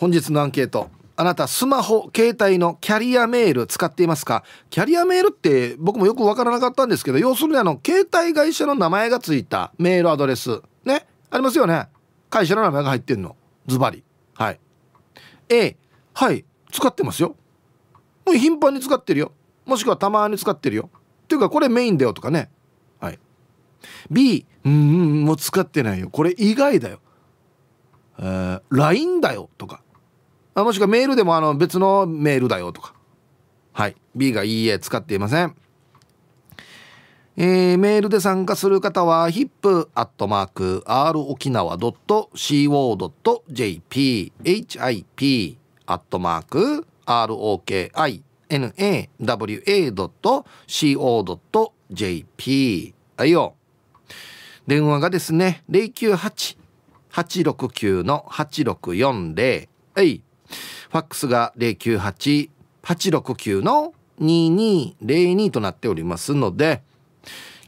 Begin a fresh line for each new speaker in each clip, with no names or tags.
本日のアンケートあなたスマホ携帯のキャリアメール使っていますかキャリアメールって僕もよくわからなかったんですけど要するにあの携帯会社の名前がついたメールアドレスねありますよね会社の名前が入ってんのズバリはい A はい使ってますよもう頻繁に使ってるよもしくはたまに使ってるよっていうかこれメインだよとかねはい B うんもう使ってないよこれ以外だよえー、LINE だよとかあもしくはメールでもあの別のメールだよとかはい B がいいえ使っていませんえー、メールで参加する方は hip.rokinawa.co.jp hip.rokinawa.co.jp はいよ電話がですね098-869-8640はいファックスが098869の2202となっておりますので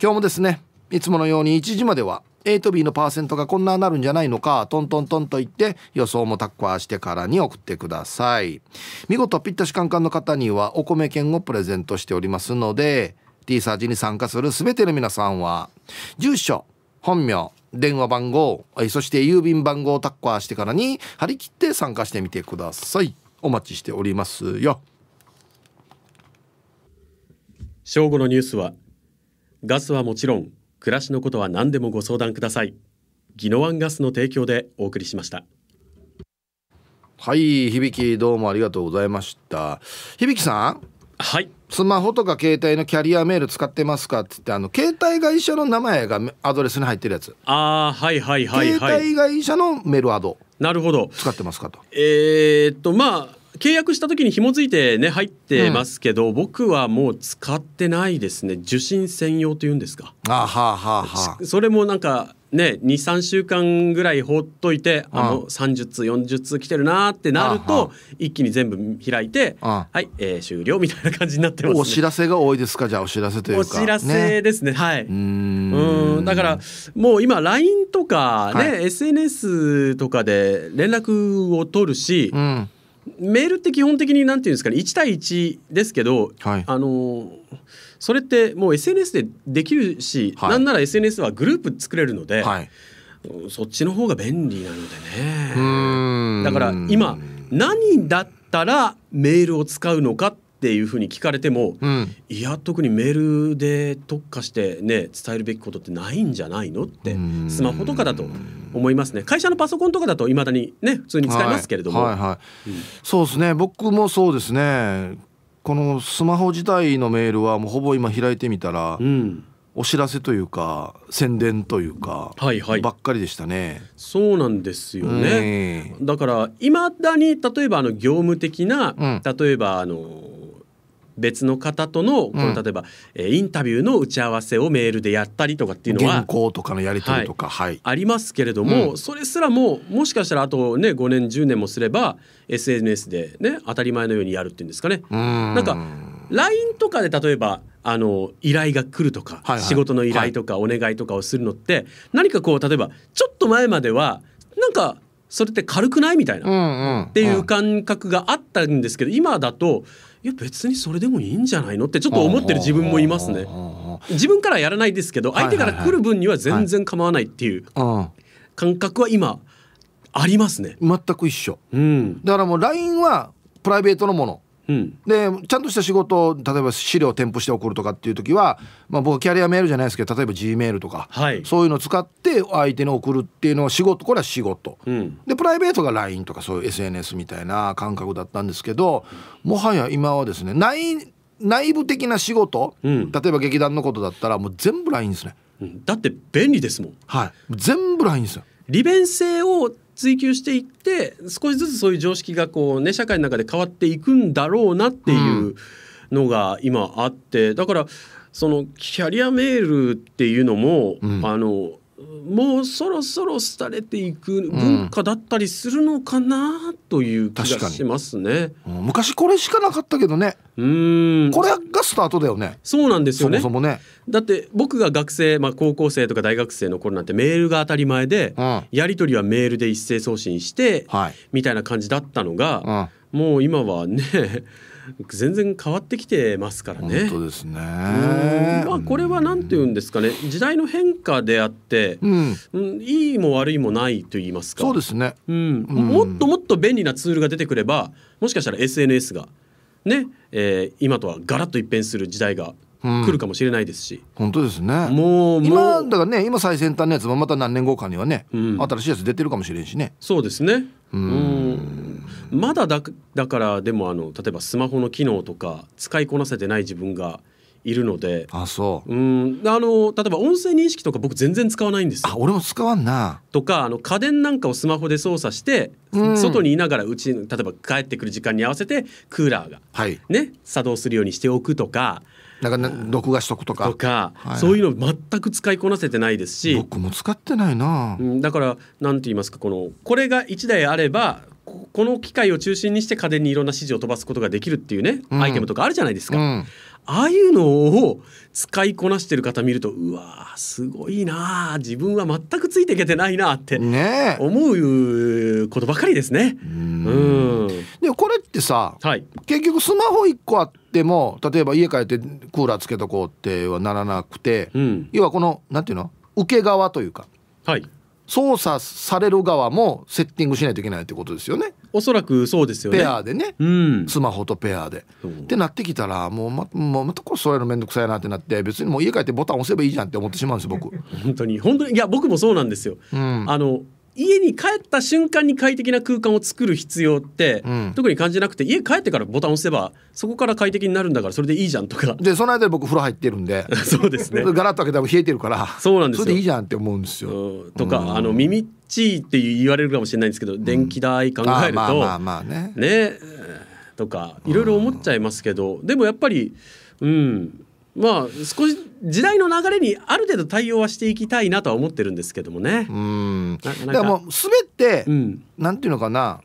今日もですねいつものように1時までは A と B のパーセントがこんななるんじゃないのかトントントンと言って予想もタッカーしてからに送ってください見事ぴったしカンカンの方にはお米券をプレゼントしておりますので T サージに参加する全ての皆さんは住所本名電話番号そして郵便番号をタッカーしてからに張り切って参加してみてくださいお待ちしております
よ正午のニュースはガスはもちろん暮らしのことは何でもご相談ください宜野湾ガスの提供でお送りしましたはい響どうもありがとうございまし
た響さんはい、スマホとか携帯のキャリアメール使ってますかっ言ってあの携帯会社の名前がアドレスに入ってるやつ
ああはいはいはい、はい、携帯会社のメールアドなる
ほど使ってますかと
えー、っとまあ契約した時に紐付いてね入ってますけど、うん、僕はもう使ってないですね受信専用というんですかあはははそれもなんかね、23週間ぐらい放っといてあの30通40通来てるなってなると一気に全部開いてはい、えー、終了みたいな感じになってます、ね、お知ら
せが多いですかじゃあお知らせ
というかお知らせですね、ね、はいうんだからもう今 LINE とかね、はい、SNS とかで連絡を取るし、うん、メールって基本的になんていうんですかね1対1ですけど、はい、あのーそれってもう SNS でできるし、はい、なんなら SNS はグループ作れるので、はい、そっちの方が便利なのでねだから今何だったらメールを使うのかっていうふうに聞かれても、うん、いや特にメールで特化してね伝えるべきことってないんじゃないのってスマホとかだと思いますね会社のパソコンとかだといまだにね普通に使いますけれども、はいはいはいうん、そうですね僕もそうで
すねこのスマホ自体のメールはもうほぼ今開いてみたら、うん、
お知らせというか宣伝というか、はいはい、ばっかりでしたねそうなんですよね、だからいまだに例えばあの業務的な、うん、例えばあの別の方とのこの例えば、えインタビューの打ち合わせをメールでやったりとかっていうのは原稿とかのやり取りとか、はい、ありますけれども、それすらももしかしたらあとね5年10年もすれば SNS でね当たり前のようにやるっていうんですかね。なんか LINE とかで例えばあの依頼が来るとか、はいはい、仕事の依頼とかお願いとかをするのって、はい、何かこう例えばちょっと前まではなんかそれって軽くないみたいな、うんうん、っていう感覚があったんですけど今だといや別にそれでもいいんじゃないのってちょっと思ってる自分もいますね。自分からやらないですけど相手から来る分には全然構わないっていう感覚は今ありますね。全く一緒、うん、だからもう LINE はプライベートのもの
うん、でちゃんとした仕事を例えば資料を添付して送るとかっていう時は、まあ、僕キャリアメールじゃないですけど例えば G メールとか、はい、そういうのを使って相手に送るっていうのは仕事これは仕事、うん、でプライベートが LINE とかそういう SNS みたいな感覚だったんですけどもはや今はですね内内部的な仕事、うん、例えば劇団のことだったらも
う全部 LINE ですね。だって便利ですもん。はい、全部 LINE ですよ。利便性を追求していって少しずつそういう常識がこうね社会の中で変わっていくんだろうなっていうのが今あって、だからそのキャリアメールっていうのも、うん、あのもうそろそろ廃れていく文化だったりするのかなという気がしますね、うん、昔これしかなかったけどねうんこれがスタートだよねそうなんですよね、ね、だって僕が学生、まあ、高校生とか大学生の頃なんてメールが当たり前で、うん、やり取りはメールで一斉送信して、はい、みたいな感じだったのが、うん、もう今はね全然変わってきてますからね。本当ですね。まあこれは何て言うんですかね、時代の変化であって、うん、いいも悪いもないと言いますか。そうですね。うん、もっともっと便利なツールが出てくれば、もしかしたら SNS がね、えー、今とはガラッと一変する時代がうん、来るかもしれないですし、本当
ですねもう今だからね今最先端のやつもまた何年後かにはね、うん、新しいやつ出てるかも
しれんしねそうですねうんまだだだからでもあの例えばスマホの機能とか使いこなせてない自分がいるのであそううんあの例えば音声認識とか僕全然使わないんですあ俺も使わんなとかあの家電なんかをスマホで操作して、うん、外にいながらうち例えば帰ってくる時間に合わせてクーラーが、はいね、作動するようにしておくとか。なんか録画しとくとかとか、はい、そういうの全く使いこなせてないですし僕も使ってないな、うん、だから何て言いますかこのこれが1台あればこの機械を中心にして家電にいろんな指示を飛ばすことができるっていうね、うん、アイテムとかあるじゃないですか、うん、ああいうのを使いこなしてる方見るとうわすごいな自分は全くついていけてないなって思うことばかりですね。ねうんでこれってさ、はい、結
局スマホ1個あっても例えば家帰ってクーラーつけとこうってはならなくて、うん、要はこのなんていうの受け側というか。はい操作される側もセッティングしないといけないってことですよねおそらくそうですよねペアでね、うん、スマホとペアでってなってきたらもうまもうまたこそういうの面倒くさいなってなって別にもう家帰ってボタン押
せばいいじゃんって思ってしまうんです僕 本当に本当にいや僕もそうなんですよ、うん、あの家に帰った瞬間に快適な空間を作る必要って、うん、特に感じなくて家帰ってからボタン押せばそこから快適になるんだからそれでいいじゃんとかでその間に僕風呂入ってるんで そうですね ガラッと開けたら冷えてるからそうなんですよそれでいいじゃんって思うんですよ。とか、あの耳ちいって言われるかもしれないんですけど、電気代考えると、まあまあまあねねとかいろいろ思っちゃいますけど、でもやっぱりうんまあ少し時代の流れにある程度対応はしていきたいなとは思ってるんですけどもね。うんだからもう全て、うん、なんていうのかな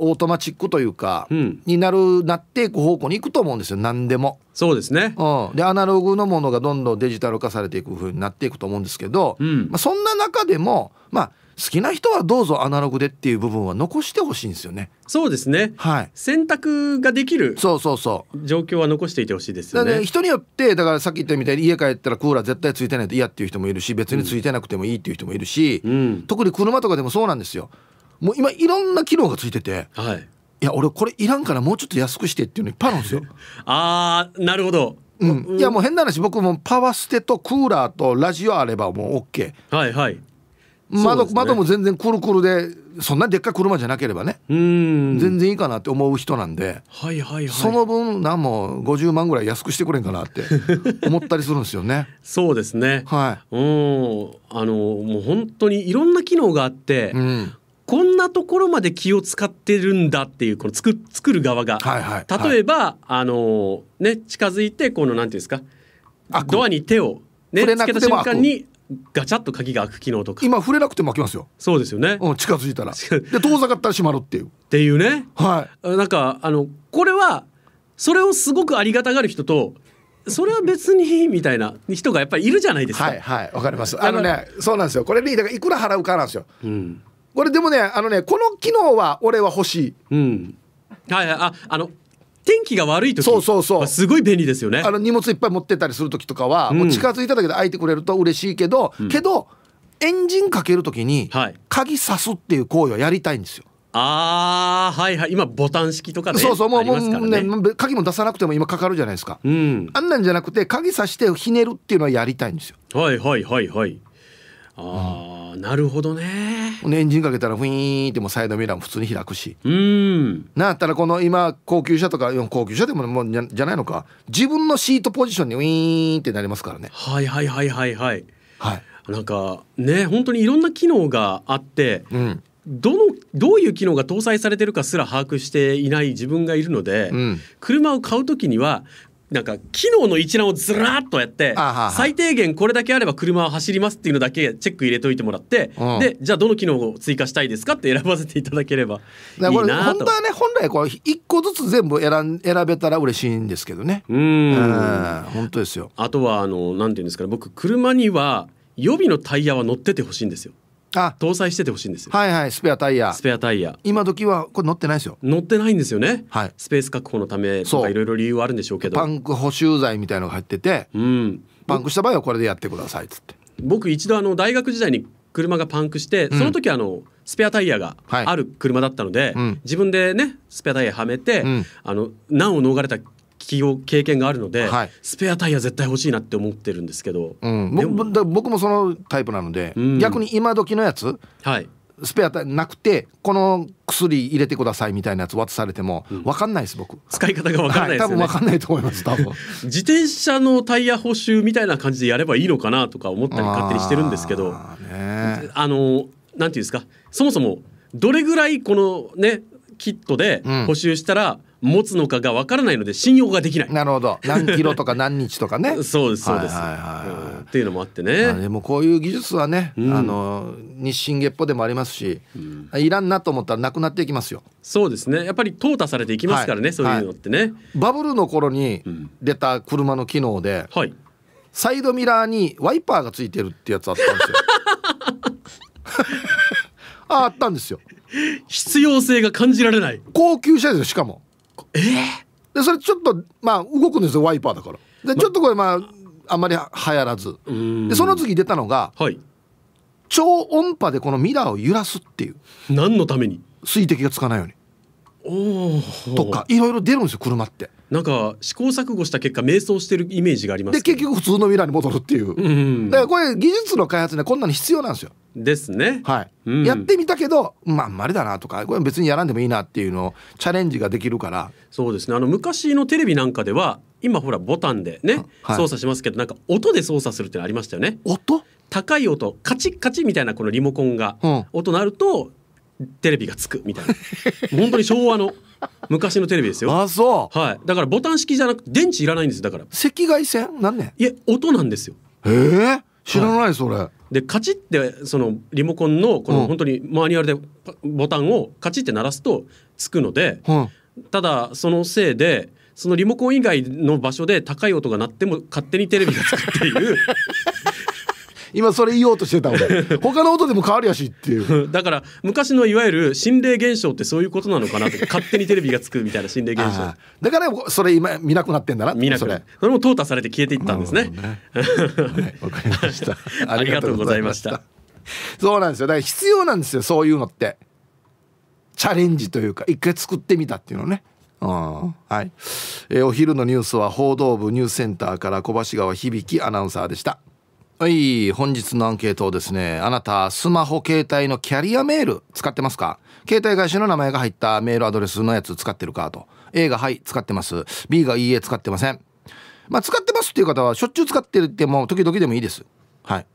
オートマチックというか、うん、になるな
っていく方向に行くと思うんですよ何でも。そうですね、うん、でアナログのものがどんどんデジタル化されていくふうになっていくと思うんですけど、うん、まあ、そんな中でもまあ好きな人はどうぞアナログでっていう部分は残してほしいんですよね。そうですね。はい。選択ができる。そうそうそ
う。状況は残していてほしいですよね。人
によってだからさっき言ったみたいに家帰ったらクーラー絶対ついてないと嫌っていう人もいるし、別についてなくてもいいっていう人もいるし、うん、特に車とかでもそうなんですよ。もう今いろんな機能がついてて、はい。いや俺これいらんからもうちょっと安くしてっていうのいっぱいあるんですよ。ああなるほど。うん、いやもう変な話僕もパワーステとクーラーとラジオあればもう OK、
はいはい、窓、ね、窓も
全然くるくるでそんなでっかい車じゃなければね全然いいかなって思う人なんで、
はいはいはい、その分何も50万ぐらい安くしてくれんかなって 思ったりするんですよね。そうですね、はい、うんあのもう本当にいろんな機能があって、うん、こんなところまで気を使ってるんだっていうこの作作る側が、はいはい、例えば、はい、あのね近づいてこのなんていうんですかドアに手をね、つけた瞬間にガチャッと鍵が開く機能とか今触れなくても開きますよそうですよね、うん、近づいたらで遠ざかったら閉まるっていうっていうねはいなんかあのこれはそれをすごくありがたがる人とそれは別にみたいな人がやっぱりいるじゃないですかはいはいわかりますあのね
そうなんですよこれねだからいくら払うかなんですよ、うん、これでもねあのねこの機能は俺は欲しい、
うん、はいはいああの天気が悪い時そうそうそうすごい便利ですよねあの荷物いっぱい持ってたりする時とかは、もう近づ
いただけで開いてくれると嬉しいけど、うん、けどエンジンかける時に鍵さすっていう行為はやりたいんですよ。
ああはいはい今ボタン式とかねそうそうもう、もうね
鍵も出さなくても今かかるじゃないですか、うん、あんなんじゃなくて鍵さしてひねるっていうのはやりたいんですよ
はいはいはいはいああ、うんなるほどねエンジンかけたらフィー
ンってもサイドミラーも普通に開くしうんなったらこの今高級車とか
高級車でももうじゃじゃないのか自分のシートポジションにウィーンってなりますからねはいはいはいはいはいはいなんかね本当にいろんな機能があって、うん、どのどういう機能が搭載されてるかすら把握していない自分がいるので、うん、車を買う時にはなんか機能の一覧をずらっとやって最低限これだけあれば車は走りますっていうのだけチェック入れといてもらって、でじゃあどの機能を追加したいですかって選ばせていただければいいなと本当は
ね本来こう1個ずつ全部選
選べたら嬉しいんですけどねうん本当ですよあとはあのなんていうんですかね僕車には予備のタイヤは乗っててほしいんですよ搭載しててほしいんですよはいはいスペアタイヤスペアタイヤ今時はこれ乗ってないですよ乗ってないんですよね、はい、スペース確保のた
めとかいろいろ理由はあるんでしょうけどパンク補修剤みたいのが入ってて、うん、パンクした場合はこれで
やってくださいっつって僕一度あの大学時代に車がパンクしてその時あの、スペアタイヤがある車だったので、はい自分でねスペアタイヤはめて、うん、あの難を逃れた起業経験があるので、はい、スペアタイヤ絶対欲しいなって思ってるんですけど、うん、も僕もそのタイプなので、うん、逆に今時のやつ、はい、スペアタ
イヤなくてこの薬入れてくださいみたいなやつ渡されても分かんないです、うん、僕使い方が分かんないです、ねはい、多分分かんないと
思います多分 自転車のタイヤ補修みたいな感じでやればいいのかなとか思ったり勝手にしてるんですけどあ,、ね、あのなんていうんですかそもそもどれぐらいこのねキットで補修したら、うん持つのかがわからないので信用ができない。なるほど。何キロとか 何日とかね。そうですそうです。
っていうのもあってね。でもこういう技術はね、うん、あの日進月歩でもありますし、うん、いらんなと思ったらなくなっていきますよ。そうです
ね。やっぱり淘汰されていきますからね、はい、そういうのってね、
はい、バブルの頃に出た車の機能で、うんサイドミラーにワイパーがついてるってやつあったんですよ。ああったんですよ。必要性が感じられない。高級車ですよしかも。えー、でそれちょっとまあ動くんですよワイパーだからでちょっとこれまあ、まあんまり流行らずでその次出たのが、はい、超音波でこのミラーを揺らすっていう
何のために水滴がつかないようにとかいろいろ出るんですよ車ってなんか試行錯誤した結果迷走してるイメージがあります、で結局普通のミラーに戻るっていう、うん、だからこれ技術の開発にはこんなの必要なんですよですねはい、うん、やってみたけどまああんまりだなとかこれ別にやらんでもいいなっていうのをチャレンジができるからそうですねあの昔のテレビなんかでは今ほらボタンでね、はい、操作しますけどなんか音で操作するってのありましたよね音高い音カチッカチッみたいなこのリモコンが、うん、音鳴るとテレビがつくみたいな 本当に昭和の 昔のテレビですよあそうはいだからボタン式じゃなくて電池いらないんですだから赤外線いえ音なんですよえ知らないそれ、はい、でカチッてそのリモコンのこの本当にマニュアルでボタンをカチッて鳴らすとつくので、うん、ただそのせいでそのリモコン以外の場所で高い音が鳴っても勝手にテレビがつくっていう
今それ言おうとしてた俺 他の音でも変わりやしってい
うだから昔のいわゆる心霊現象ってそういうことなのかなって勝手にテレビがつくみたいな心霊現象
だからそれ今見なくなってんだな見なくな
それも淘汰されて消えていったんですねわ、ね、はい、かりましたありがとうございました
そうなんですよだから必要なんですよそういうのってチャレンジというか一回作ってみたっていうのねはい、えー、お昼のニュースは報道部ニュースセンターから小橋川響アナウンサーでした。はい本日のアンケートをですねあなたスマホ携帯のキャリアメール使ってますか携帯会社の名前が入ったメールアドレスのやつ使ってるかと A がはい使ってます B がいいえ使ってませんまあ使ってますっていう方はしょっちゅう使ってるっても時々でもいいですはい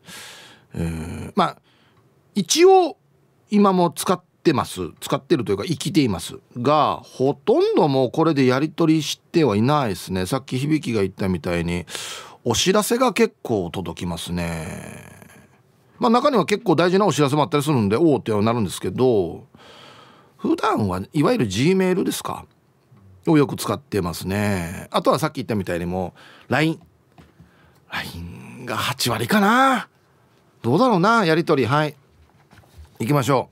えー、まあ一応今も使ってます使ってるというか生きていますがほとんどもうこれでやり取りしてはいないですねさっき響が言ったみたいにお知らせが結構届きますね。まあ中には結構大事なお知らせもあったりするんで、おおってなるんですけど、普段はいわゆる G メールですかをよく使ってますね。あとはさっき言ったみたいにも LINE。LINE が8割かなどうだろうなやり取り。はい。行きましょ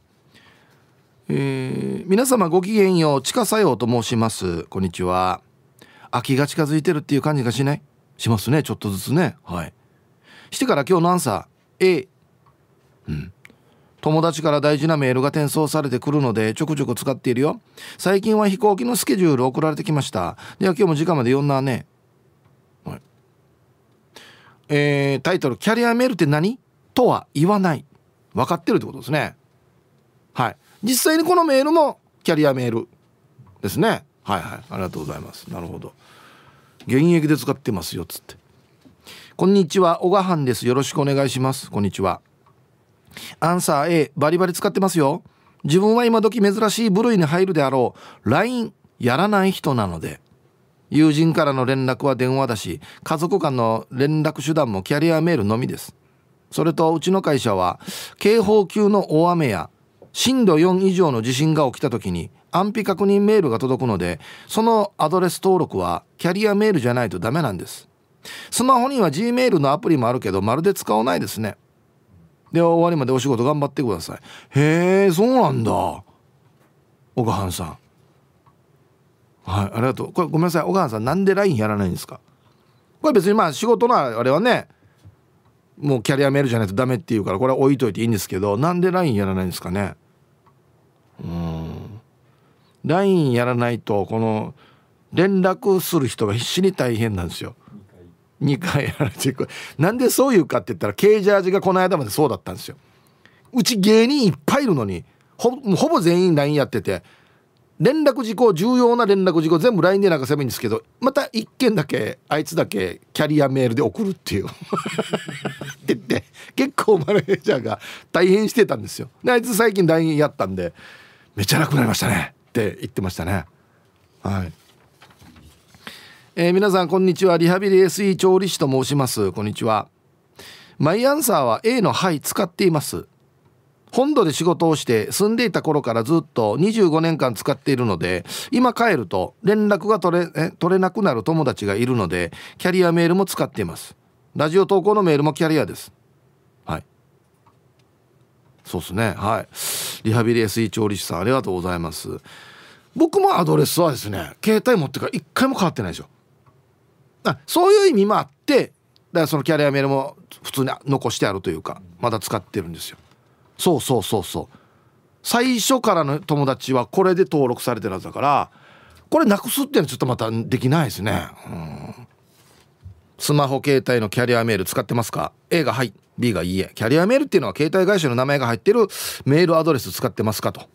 う。えー、皆様ごきげんよう、地下作用と申します。こんにちは。秋が近づいてるっていう感じがしないしますねちょっとずつねはいしてから今日の朝 A うん友達から大事なメールが転送されてくるのでちょくちょく使っているよ最近は飛行機のスケジュール送られてきましたでは今日も時間まで読んだね、はい、えー、タイトル「キャリアメールって何?」とは言わない分かってるってことですねはい実際にこのメールもキャリアメールですねはいはいありがとうございますなるほど現役で使ってますよ」っつって「こんにちは小川藩ですよろしくお願いしますこんにちは」アンサー A バリバリ使ってますよ自分は今時珍しい部類に入るであろう LINE やらない人なので友人からの連絡は電話だし家族間の連絡手段もキャリアメールのみですそれとうちの会社は警報級の大雨や震度4以上の地震が起きた時に安否確認メールが届くのでそのアドレス登録はキャリアメールじゃないとダメなんですスマホには G メールのアプリもあるけどまるで使わないですねで終わりまでお仕事頑張ってくださいへえそうなんだ小川さんはいありがとうこれごめんなさい小川さんなんで LINE やらないんですかこれ別にまあ仕事のあれはねもうキャリアメールじゃないとダメっていうからこれは置いといていいんですけどなんで LINE やらないんですかねうん LINE やらないとこの連絡する人が必死に大変なんですよ。2回やられていくなんでそういうかって言ったらケージャージがこの間までそうだったんですようち芸人いっぱいいるのにほほぼ全員 LINE やってて連絡事項重要な連絡事項全部 LINE でなんかせばいいんですけどまた1件だけあいつだけキャリアメールで送るっていうって言って結構マネージャーが大変してたんですよであいつ最近 LINE やったんでめっちゃ楽になりましたねって言ってましたねはいえー、皆さんこんにちはリハビリ SE 調理師と申しますこんにちはマイアンサーは A の「はい」使っています本土で仕事をして住んでいた頃からずっと25年間使っているので今帰ると連絡が取れ取れなくなる友達がいるのでキャリアメールも使っていますラジオ投稿のメールもキャリアですそうですねはいリハビリ SE 調理師さんありがとうございます僕もアドレスはですね携帯持ってから一回も変わってないでしょあそういう意味もあってだからそのキャリアメールも普通に残してあるというかまだ使ってるんですよそうそうそうそう最初からの友達はこれで登録されてるはずだからこれなくすっていうのはちょっとまたできないですねうんスマホ携帯のキャリアメール使ってますか ?A がはい B がいいえキャリアメールっていうのは携帯会社の名前が入ってるメールアドレス使ってますかと、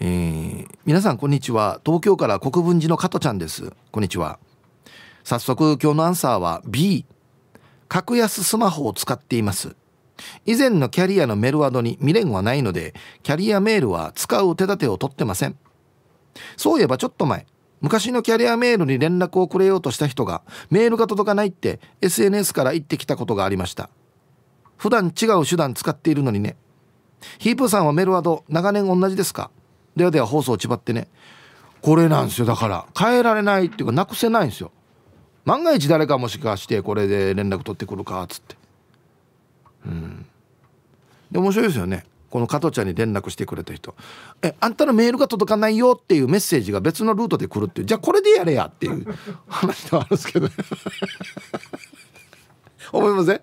えー、皆さんこんにちは東京から国分寺の加トちゃんですこんにちは早速今日のアンサーは B 格安スマホを使っています以前のキャリアのメルワードに未練はないのでキャリアメールは使う手立てを取ってませんそういえばちょっと前昔のキャリアメールに連絡をくれようとした人がメールが届かないって SNS から言ってきたことがありました普段違う手段使っているのにねヒープさんはメールワード長年同じですかではでは放送をちばってねこれなんですよだから変えられないっていうかなくせないんですよ万が一誰かもしかしてこれで連絡取ってくるかっつってうんで面白いですよねこの加藤ちゃんに連絡してくれた人「えあんたのメールが届かないよ」っていうメッセージが別のルートで来るっていうじゃあこれでやれやっていう話ではあるんですけど思い ません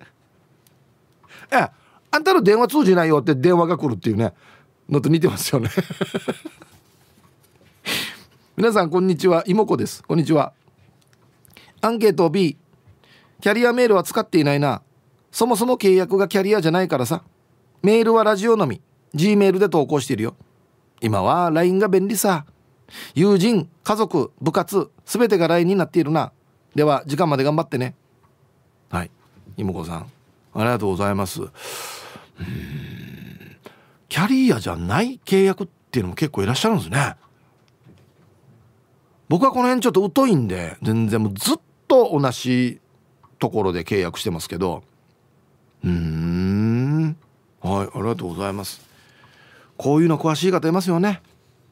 えあんたの電話通じないよって電話が来るっていうねのと似てますよね 皆さんこんにちは妹子ですこんにちはアンケート B キャリアメールは使っていないなそもそも契約がキャリアじゃないからさメールはラジオのみ G メールで投稿してるよ今は LINE が便利さ友人家族部活全てが LINE になっているなでは時間まで頑張ってねはい妹子さんありがとうございますキャリアじゃない契約っていうのも結構いらっしゃるんですね僕はこの辺ちょっと疎いんで全然もうずっと同じところで契約してますけどうーんはいありがとうございますこういうの詳しい方いますよね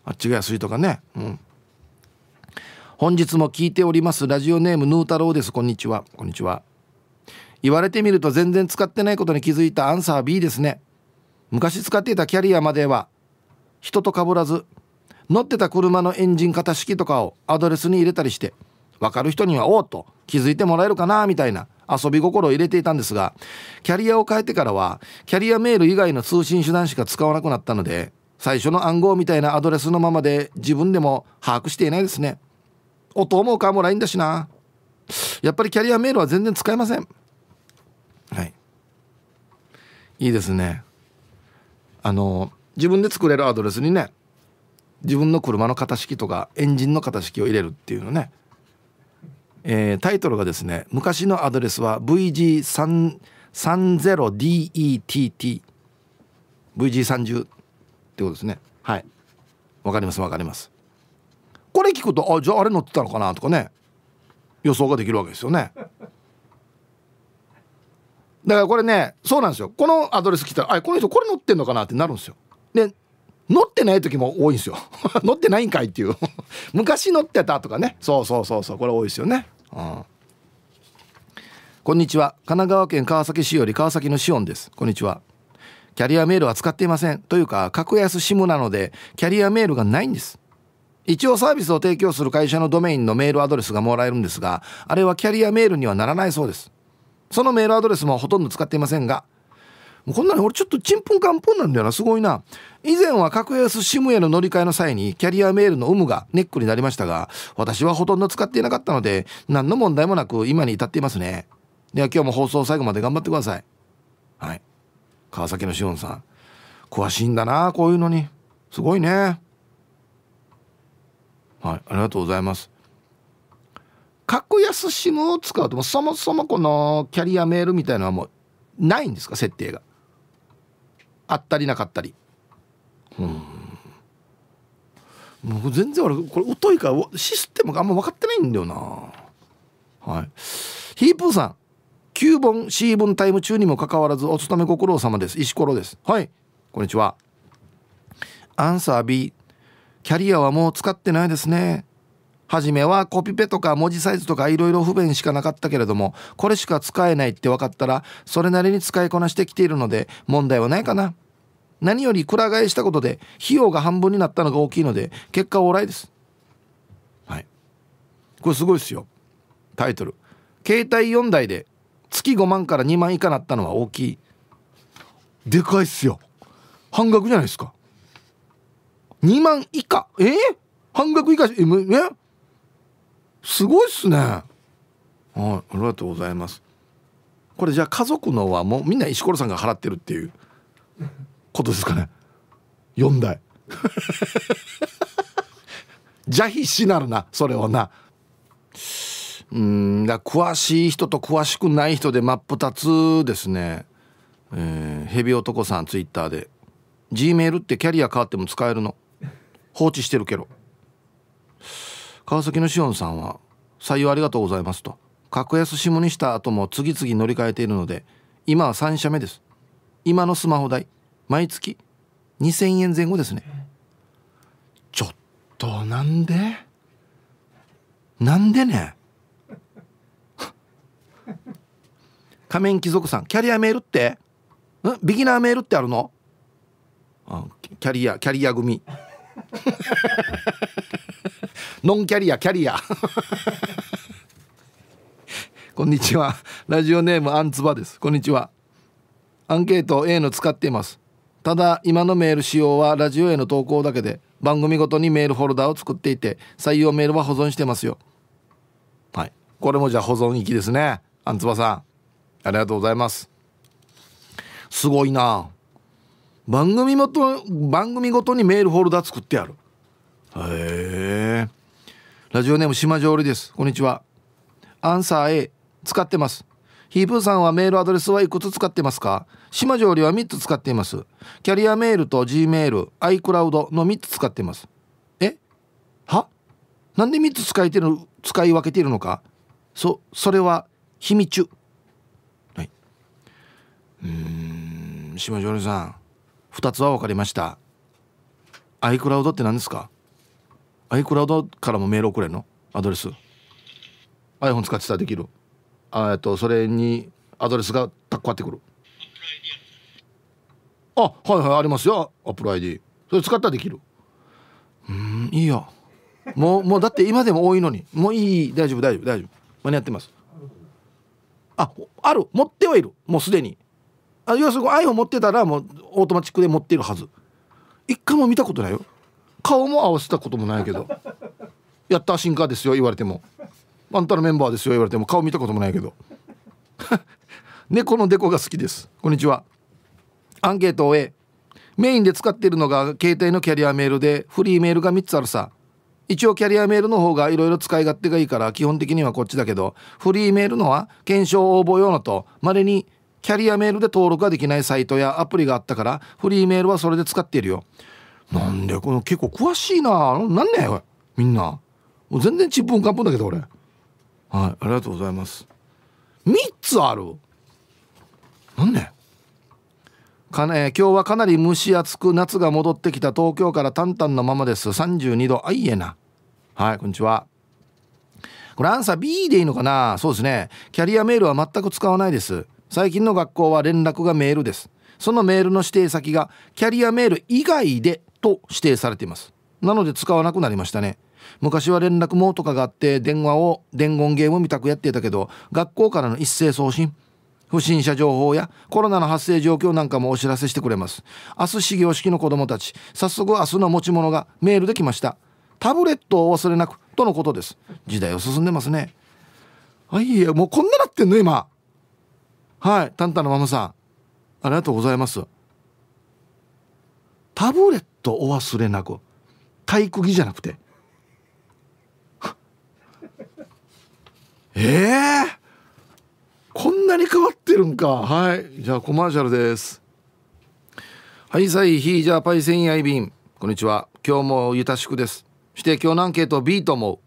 あっちが安いとかねうん本日も聞いておりますラジオネームヌーローですこんにちはこんにちは言われてみると全然使ってないことに気づいたアンサー B ですね昔使っていたキャリアまでは人と被らず乗ってた車のエンジン型式とかをアドレスに入れたりして分かる人には「おお」と気づいてもらえるかなみたいな遊び心を入れていたんですがキャリアを変えてからはキャリアメール以外の通信手段しか使わなくなったので最初の暗号みたいなアドレスのままで自分でも把握していないですね音思うかも LINE だしなやっぱりキャリアメールは全然使えませんはいいいですねあの自分で作れるアドレスにね自分の車の型式とかエンジンの型式を入れるっていうのねえー、タイトルがですね昔のアドレスは VG30DETT VG30 ってことですねはいわかりますわかりますこれ聞くとあじゃああれ乗ってたのかなとかね予想ができるわけですよねだからこれねそうなんですよこのアドレス来たらあこの人これ乗ってんのかなってなるんですよで乗ってない時も多いんですよ 乗ってないんかいっていう 昔乗ってたとかねそうそうそうそうこれ多いですよねあこんにちは神奈川県川崎市より川崎のシオンですこんにちはキャリアメールは使っていませんというか格安 SIM なのでキャリアメールがないんです一応サービスを提供する会社のドメインのメールアドレスがもらえるんですがあれはキャリアメールにはならないそうですそのメールアドレスもほとんど使っていませんがもうこんなの俺ちょっとちんぷんかんぷんなんだよなすごいな以前は格安 SIM への乗り換えの際にキャリアメールの有無がネックになりましたが私はほとんど使っていなかったので何の問題もなく今に至っていますねでは今日も放送最後まで頑張ってくださいはい川崎のしおんさん詳しいんだなこういうのにすごいねはいありがとうございます格安 SIM を使うとそもそもこのキャリアメールみたいのはもうないんですか設定があったりなかったりうん僕全然俺これ疎いからシステムがあんま分かってないんだよなはいヒープーさん9本 C 分タイム中にもかかわらずお勤めご苦労様です石ころですはいこんにちはアンサー B キャリアはもう使ってないですね初めはコピペとか文字サイズとかいろいろ不便しかなかったけれどもこれしか使えないって分かったらそれなりに使いこなしてきているので問題はないかな何よりく替えしたことで費用が半分になったのが大きいので結果オーライですはいこれすごいですよタイトル「携帯4台で月5万から2万以下なったのは大きい」でかいっすよ半額じゃないですか2万以下えー、半額以下ええすごいっすねはいありがとうございますこれじゃあ家族のはもうみんな石ころさんが払ってるっていうことですかね4台 邪非しなるなそれはなうんだ詳しい人と詳しくない人で真っ二つですねえー、ヘ男さんツイッターで「G メールってキャリア変わっても使えるの放置してるけど」川崎のしおんさんは「採用ありがとうございます」と格安 SIM にした後も次々乗り換えているので今は3社目です今のスマホ代毎月2000円前後ですねちょっとなんでなんでね 仮面貴族さんキャリアメールってんビギナーメールってあるのあキャリアキャリア組 ノンキャリアキャリア こんにちはラジオネームアンツバですこんにちはアンケート A の使っていますただ今のメール仕様はラジオへの投稿だけで番組ごとにメールフォルダを作っていて採用メールは保存してますよはいこれもじゃあ保存行きですねあんつばさんありがとうございますすごいな番組もと番組ごとにメールフォルダ作ってあるへえラジオネーム島上織ですこんにちはアンサー A 使ってますヒープーさんはメールアドレスはいくつ使ってますか島上りは3つ使っていますキャリアメールと G メール iCloud の3つ使っていますえはなんで3つ使いてる使い分けているのかそそれは秘密はいうん島上りさん2つは分かりました iCloud って何ですか iCloud からもメール送れるのアドレス iPhone 使ってたらできるあえっとそれにアドレスがたタッコってくるあはいはいありますよアップル ID それ使ったらできるうんいいよもうもうだって今でも多いのにもういい大丈夫大丈夫大丈夫間に合ってますあある持ってはいるもうすでにあ要するに iPhone 持ってたらもうオートマチックで持ってるはず一回も見たことないよ顔も合わせたこともないけど「やった進化ですよ」言われても「あんたのメンバーですよ」言われても顔見たこともないけど猫のデコが好きですこんにちはアンケートを A メインで使っているのが携帯のキャリアメールでフリーメールが3つあるさ一応キャリアメールの方がいろいろ使い勝手がいいから基本的にはこっちだけどフリーメールのは検証応募用のとまれにキャリアメールで登録ができないサイトやアプリがあったからフリーメールはそれで使っているよなんでこの結構詳しいななんねみんなもう全然ちっぷんかんぷんだけど俺はいありがとうございます3つあるなんでかね今日はかなり蒸し暑く夏が戻ってきた東京から淡々のままです32度あいえなはいこんにちはこれアンサー B でいいのかなそうですねキャリアメールは全く使わないです最近の学校は連絡がメールですそのメールの指定先がキャリアメール以外でと指定されていますなので使わなくなりましたね昔は連絡網とかがあって電話を伝言ゲームみたくやっていたけど学校からの一斉送信不審者情報やコロナの発生状況なんかもお知らせしてくれます明日始業式の子どもたち早速明日の持ち物がメールできましたタブレットを忘れなくとのことです時代を進んでますねあいいえもうこんななってんの今はいタンタのママさんありがとうございますタブレットお忘れなく体育着じゃなくてええーこんなに変わってるんかはいじゃあコマーシャルですはいさいヒージャーパイセンやいびんこんにちは今日もゆたしくですして今日のアンケート B と思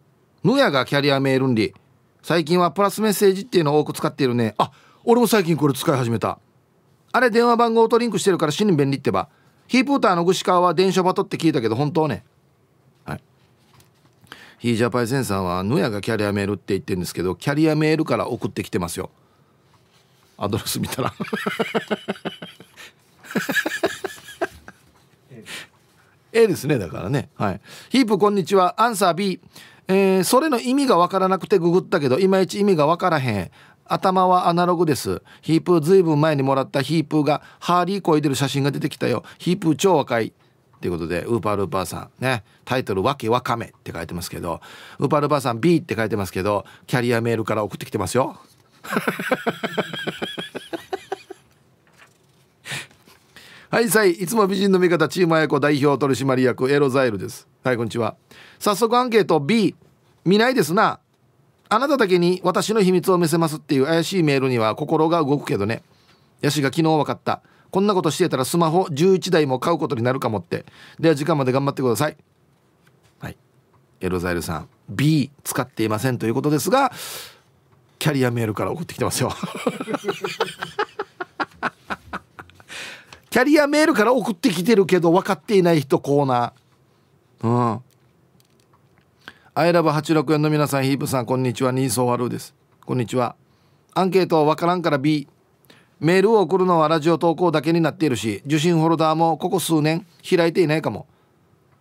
うぬやがキャリアメールんり最近はプラスメッセージっていうのを多く使っているねあ俺も最近これ使い始めたあれ電話番号とリンクしてるから死に便利ってばヒープーターのグシカは電車バトって聞いたけど本当ねはいヒージャパイセンさんはヌヤがキャリアメールって言ってるんですけどキャリアメールから送ってきてますよアドレス見たら A ですねだからねはいヒープこんにちはアンサー B えー、それの意味がわからなくてググったけどいまいち意味がわからへん頭はアナログですヒープずいぶん前にもらったヒープがハーリーこいでる写真が出てきたよヒープ超若いということでウーパールーパーさんねタイトル「わけわかめ」って書いてますけどウーパールーパーさん B って書いてますけどキャリアメールから送ってきてますよはいさいいつも美人の味方チームあやこ代表取締役エロザイルですはいこんにちは早速アンケート B 見ないですなあなただけに私の秘密を見せますっていう怪しいメールには心が動くけどねヤシが昨日分かったこんなことしてたらスマホ11台も買うことになるかもってでは時間まで頑張ってくださいはいエロザイルさん B 使っていませんということですがキャリアメールから送ってきてますよキャリアメールから送ってきてるけど分かっていない人コーナーうんアイラブ864の皆さんヒープさんこんにちはニーソーワルーですこんにちはアンケート分からんから B メールを送るのはラジオ投稿だけになっているし受信ホルダーもここ数年開いていないかも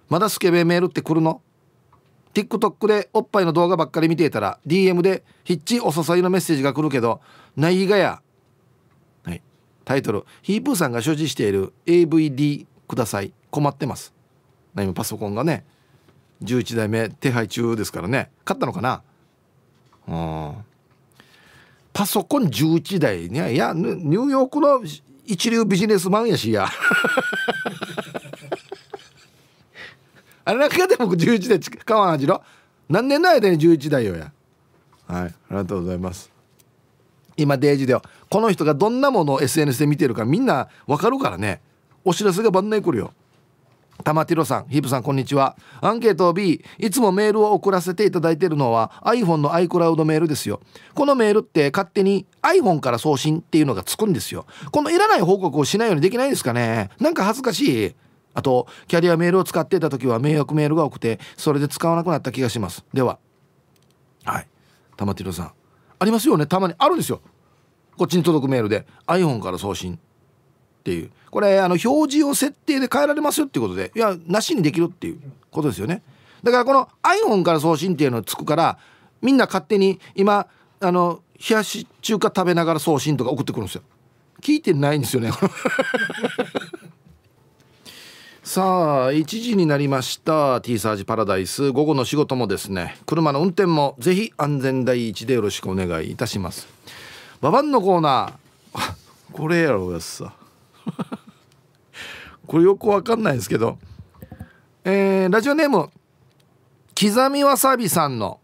まだスケベメールって来るの TikTok でおっぱいの動画ばっかり見ていたら DM で「ヒッチお誘い」のメッセージが来るけどないがや、はい、タイトル「ヒープーさんが所持している AVD ください困ってます」今パソコンがね11代目手配中ですからね買ったのかなうんパソコン11台いやニューヨークの一流ビジネスマンやしやあれ中でも11代川じろ何年の間に11代よやはいありがとうございます今デイジでこの人がどんなものを SNS で見てるかみんなわかるからねお知らせが番年来るよ玉ティロさんヒープさんこんにちはアンケート B いつもメールを送らせていただいているのは iPhone の iCloud メールですよこのメールって勝手に iPhone から送信っていうのがつくんですよこのいらない報告をしないようにできないですかねなんか恥ずかしいあとキャリアメールを使ってた時は迷惑メールが多くてそれで使わなくなった気がしますでははい玉城さんありますよねたまにあるんですよこっちに届くメールで iPhone から送信っていうこれあの表示を設定で変えられますよっていうことでいやなしにできるっていうことですよねだからこの iPhone から送信っていうのつくからみんな勝手に今あの冷やし中華食べながら送信とか送ってくるんですよ聞いてないんですよねさあ1時になりました T サージパラダイス午後の仕事もですね車の運転もぜひ安全第一でよろしくお願いいたしますババンのコーナー これやろうやさ これよくわかんないですけどえー、ラジオネーム刻みわさびさんの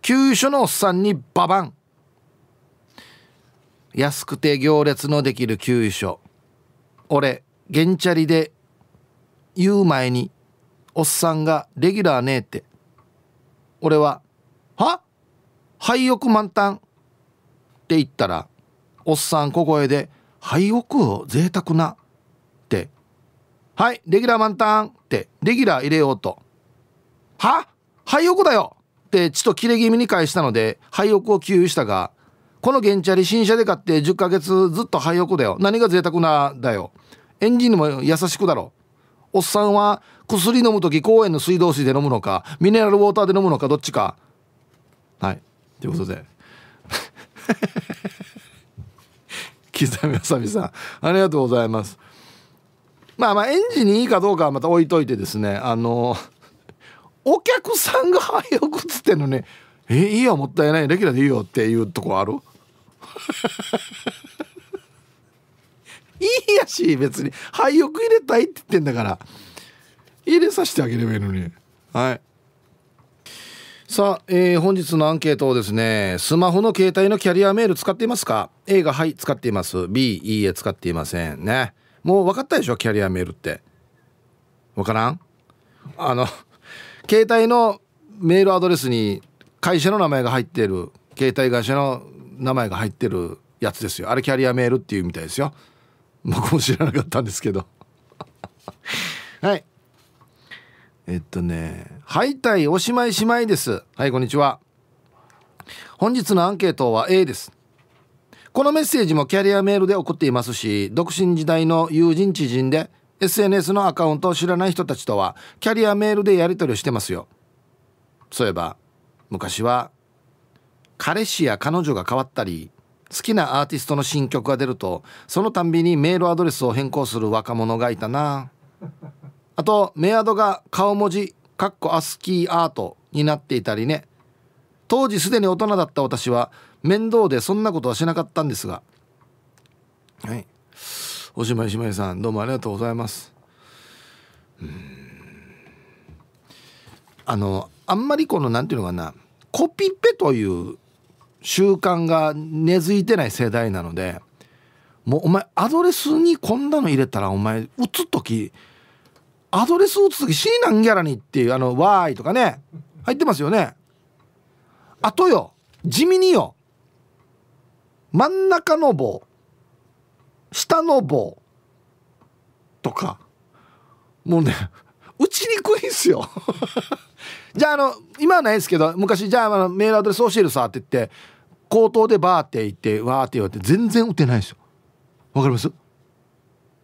急所のおっさんにババン安くて行列のできる急所俺ゲンチャリで言う前におっさんが「レギュラーねえ」って俺は「は廃屋満タン」って言ったらおっさん小声で「廃屋を贅沢な」って「はいレギュラー満タン」ってレギュラー入れようと「は廃屋だよ!」ってちと切れ気味に返したので廃屋を給油したがこの原ンチャリ新車で買って10ヶ月ずっと廃屋だよ何が贅沢なだよエンジンにも優しくだろおっさんは薬飲む時公園の水道水で飲むのかミネラルウォーターで飲むのかどっちかはいということで刻 みわささんありがとうございますまあまあ園児にいいかどうかはまた置いといてですねあのお客さんが早くつってんのねえいいよもったいないレギュラーでいいよっていうとこあるいいやし別に廃く入れたいって言ってんだから入れさせてあげればいいのにはいさあ、えー、本日のアンケートをですねスマホの携帯のキャリアメール使っていますか A が「はい使っています B いいえ使っていませんねもう分かったでしょキャリアメールって分からんあの携帯のメールアドレスに会社の名前が入ってる携帯会社の名前が入ってるやつですよあれキャリアメールっていうみたいですよ 僕も知らなかったんですけど はいえっとね敗退おしまいしまいですはいこんにちは本日のアンケートは A ですこのメッセージもキャリアメールで送っていますし独身時代の友人知人で SNS のアカウントを知らない人たちとはキャリアメールでやり取りをしてますよそういえば昔は彼氏や彼女が変わったり好きなアーティストの新曲が出るとそのたんびにメールアドレスを変更する若者がいたな あとメアドが顔文字かっこアスキーアートになっていたりね当時すでに大人だった私は面倒でそんなことはしなかったんですがはいおしまいしまいさんどうもありがとうございますあのあんまりこの何ていうのかなコピペという習慣が根付いてない世代なのでもうお前アドレスにこんなの入れたらお前打つ時アドレス打つ時になんギャラにっていうあの「い」とかね入ってますよね。あとよ地味によ真ん中の棒下の棒とかもうね打ちにくいんすよ じゃああの今はないですけど昔じゃああのメールアドレス教えるさって言って口頭でバーって言ってわーって言われて全然打てないですよわかります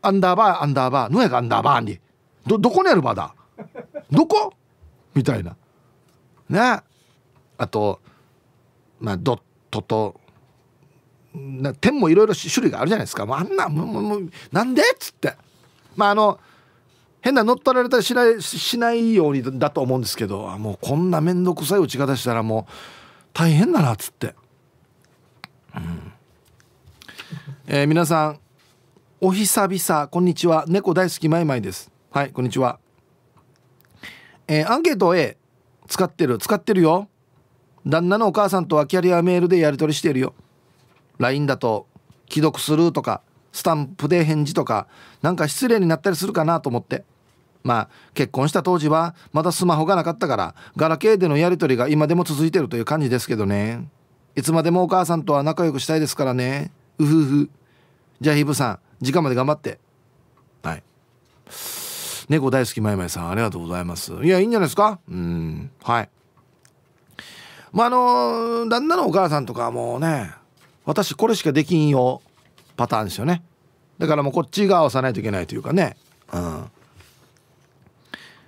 アンダーバーアンダーバーのやがアンダーバーにどどこにあるまだどこみたいなねあとまあドットとな点もいろいろ種類があるじゃないですかもうあんなもうもうなんでっつってまああの変な乗っ取られたりしないしないようにだと思うんですけどもうこんな面倒くさい打ち方したらもう大変だなっつってうんえー、皆さんお久々こんにちは猫大好きまいまいですはいこんにちはえー、アンケート A 使ってる使ってるよ旦那のお母さんとはキャリアメールでやり取りしてるよ LINE だと既読するとかスタンプで返事とかなんか失礼になったりするかなと思ってまあ結婚した当時はまだスマホがなかったからガラケーでのやり取りが今でも続いてるという感じですけどねいつまでもお母さんとは仲良くしたいですからねうふふじゃあヒブさん時間まで頑張ってはい猫大好きまいまいさんありがとうございますいやいいんじゃないですかうんはいまああの旦那のお母さんとかもうね私これしかできんよパターンですよねだからもうこっち側を押さないといけないというかねうん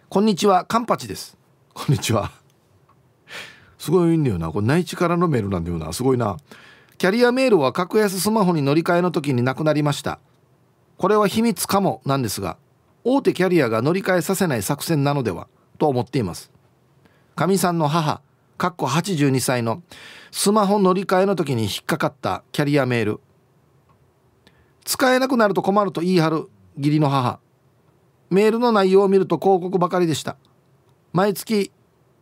こんにちはカンパチですこんにちはすごいんだよなこれ内地からのメールなんだよなすごいなキャリアメールは格安スマホに乗り換えの時になくなりましたこれは秘密かもなんですが大手キャリアが乗り換えさせない作戦なのではと思っていますかみさんの母かっこ82歳のスマホ乗り換えの時に引っかかったキャリアメール使えなくなると困ると言い張る義理の母メールの内容を見ると広告ばかりでした毎月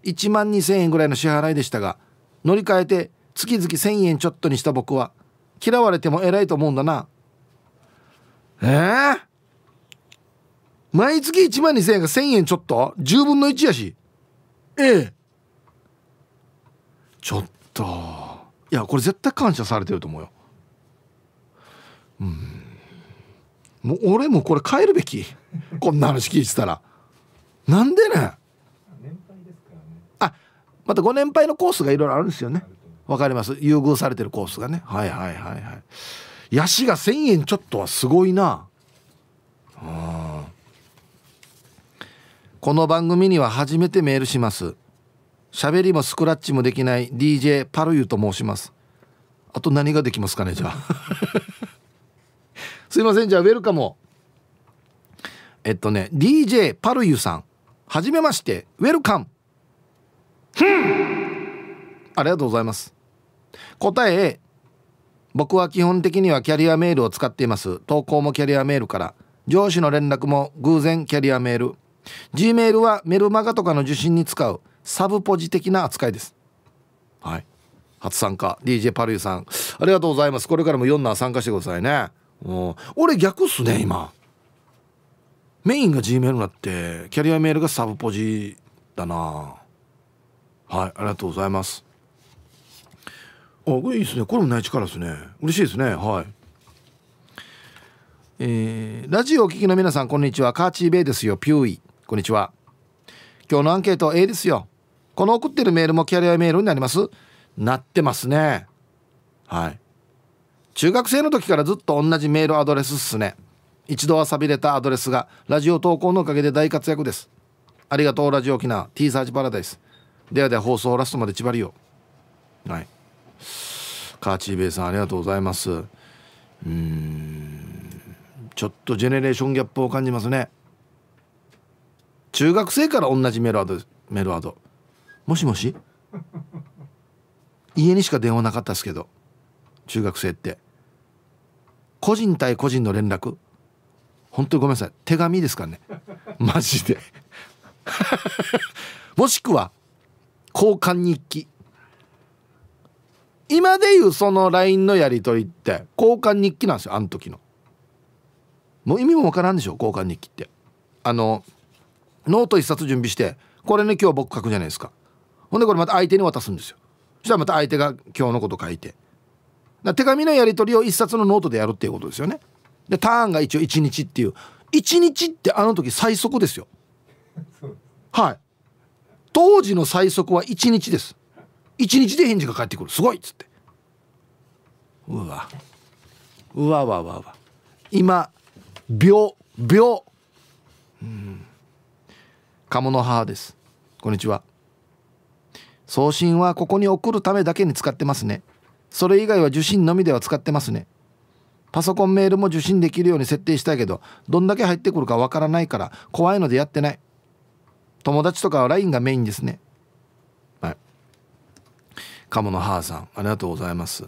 1万2000円ぐらいの支払いでしたが乗り換えて月々1000円ちょっとにした僕は嫌われても偉いと思うんだなええー、毎月1万2000円が1000円ちょっと ?10 分の1やしええちょっといやこれ絶対感謝されてると思うようんもう俺もこれ帰るべきこんな話聞いてたらなんでねまたご年配のコースがいろいろあるんですよねわかります優遇されてるコースがねはいはいはいはいヤシが1,000円ちょっとはすごいなあこの番組には初めてメールします喋りもスクラッチもできない DJ パルユと申しますあと何ができますかねじゃあ すいませんじゃあウェルカムえっとね DJ パルユさんはじめましてウェルカムんありがとうございます答え僕は基本的にはキャリアメールを使っています投稿もキャリアメールから上司の連絡も偶然キャリアメール G メールはメルマガとかの受信に使うサブポジ的な扱いですはい初参加 DJ パルユさんありがとうございますこれからも4な参加してくださいねもう俺逆っすね今メインが G メールになってキャリアメールがサブポジだなはいありがとうございますあこれいいですねこれもない力ですね嬉しいですねはいえー、ラジオお聞きの皆さんこんにちはカーチーベイですよピューイこんにちは今日のアンケート A ですよこの送ってるメールもキャリアメールになりますなってますねはい中学生の時からずっと同じメールアドレスっすね一度は寂れたアドレスがラジオ投稿のおかげで大活躍ですありがとうラジオ沖縄 T サージパラダイスではでは放送ラストまで縛りよはいカーチーベイさんありがとうございますうんちょっとジェネレーションギャップを感じますね中学生から同じメロアドメロアドもしもし 家にしか電話なかったですけど中学生って個人対個人の連絡本当にごめんなさい手紙ですかねマジでもしくは交換日記今でいうその LINE のやり取りって交換日記なんですよあの時のもう意味も分からんでしょ交換日記ってあのノート1冊準備してこれね今日僕書くじゃないですかほんでこれまた相手に渡すんですよそしたらまた相手が今日のこと書いて手紙のやり取りを1冊のノートでやるっていうことですよねでターンが一応1日っていう1日ってあの時最速ですよ はい当時の最速は1日です1日で返事が返ってくるすごいっつってうわうわわわわ今秒秒うん鴨の母ですこんにちは送信はここに送るためだけに使ってますねそれ以外は受信のみでは使ってますねパソコンメールも受信できるように設定したいけどどんだけ入ってくるかわからないから怖いのでやってない友達とかは LINE がメインですねはい鴨の母さんありがとうございます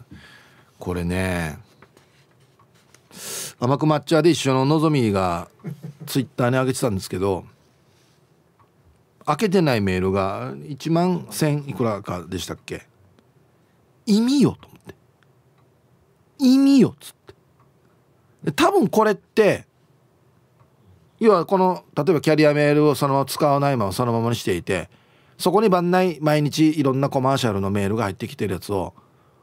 これね甘く抹茶で一緒ののぞみがツイッターに上げてたんですけど開けてないメールが1万1000いくらかでしたっけ意味よと思って意味よっつって多分これって要はこの例えばキャリアメールをそのまま使わないままそのままにしていてそこに番内毎日いろんなコマーシャルのメールが入ってきてるやつを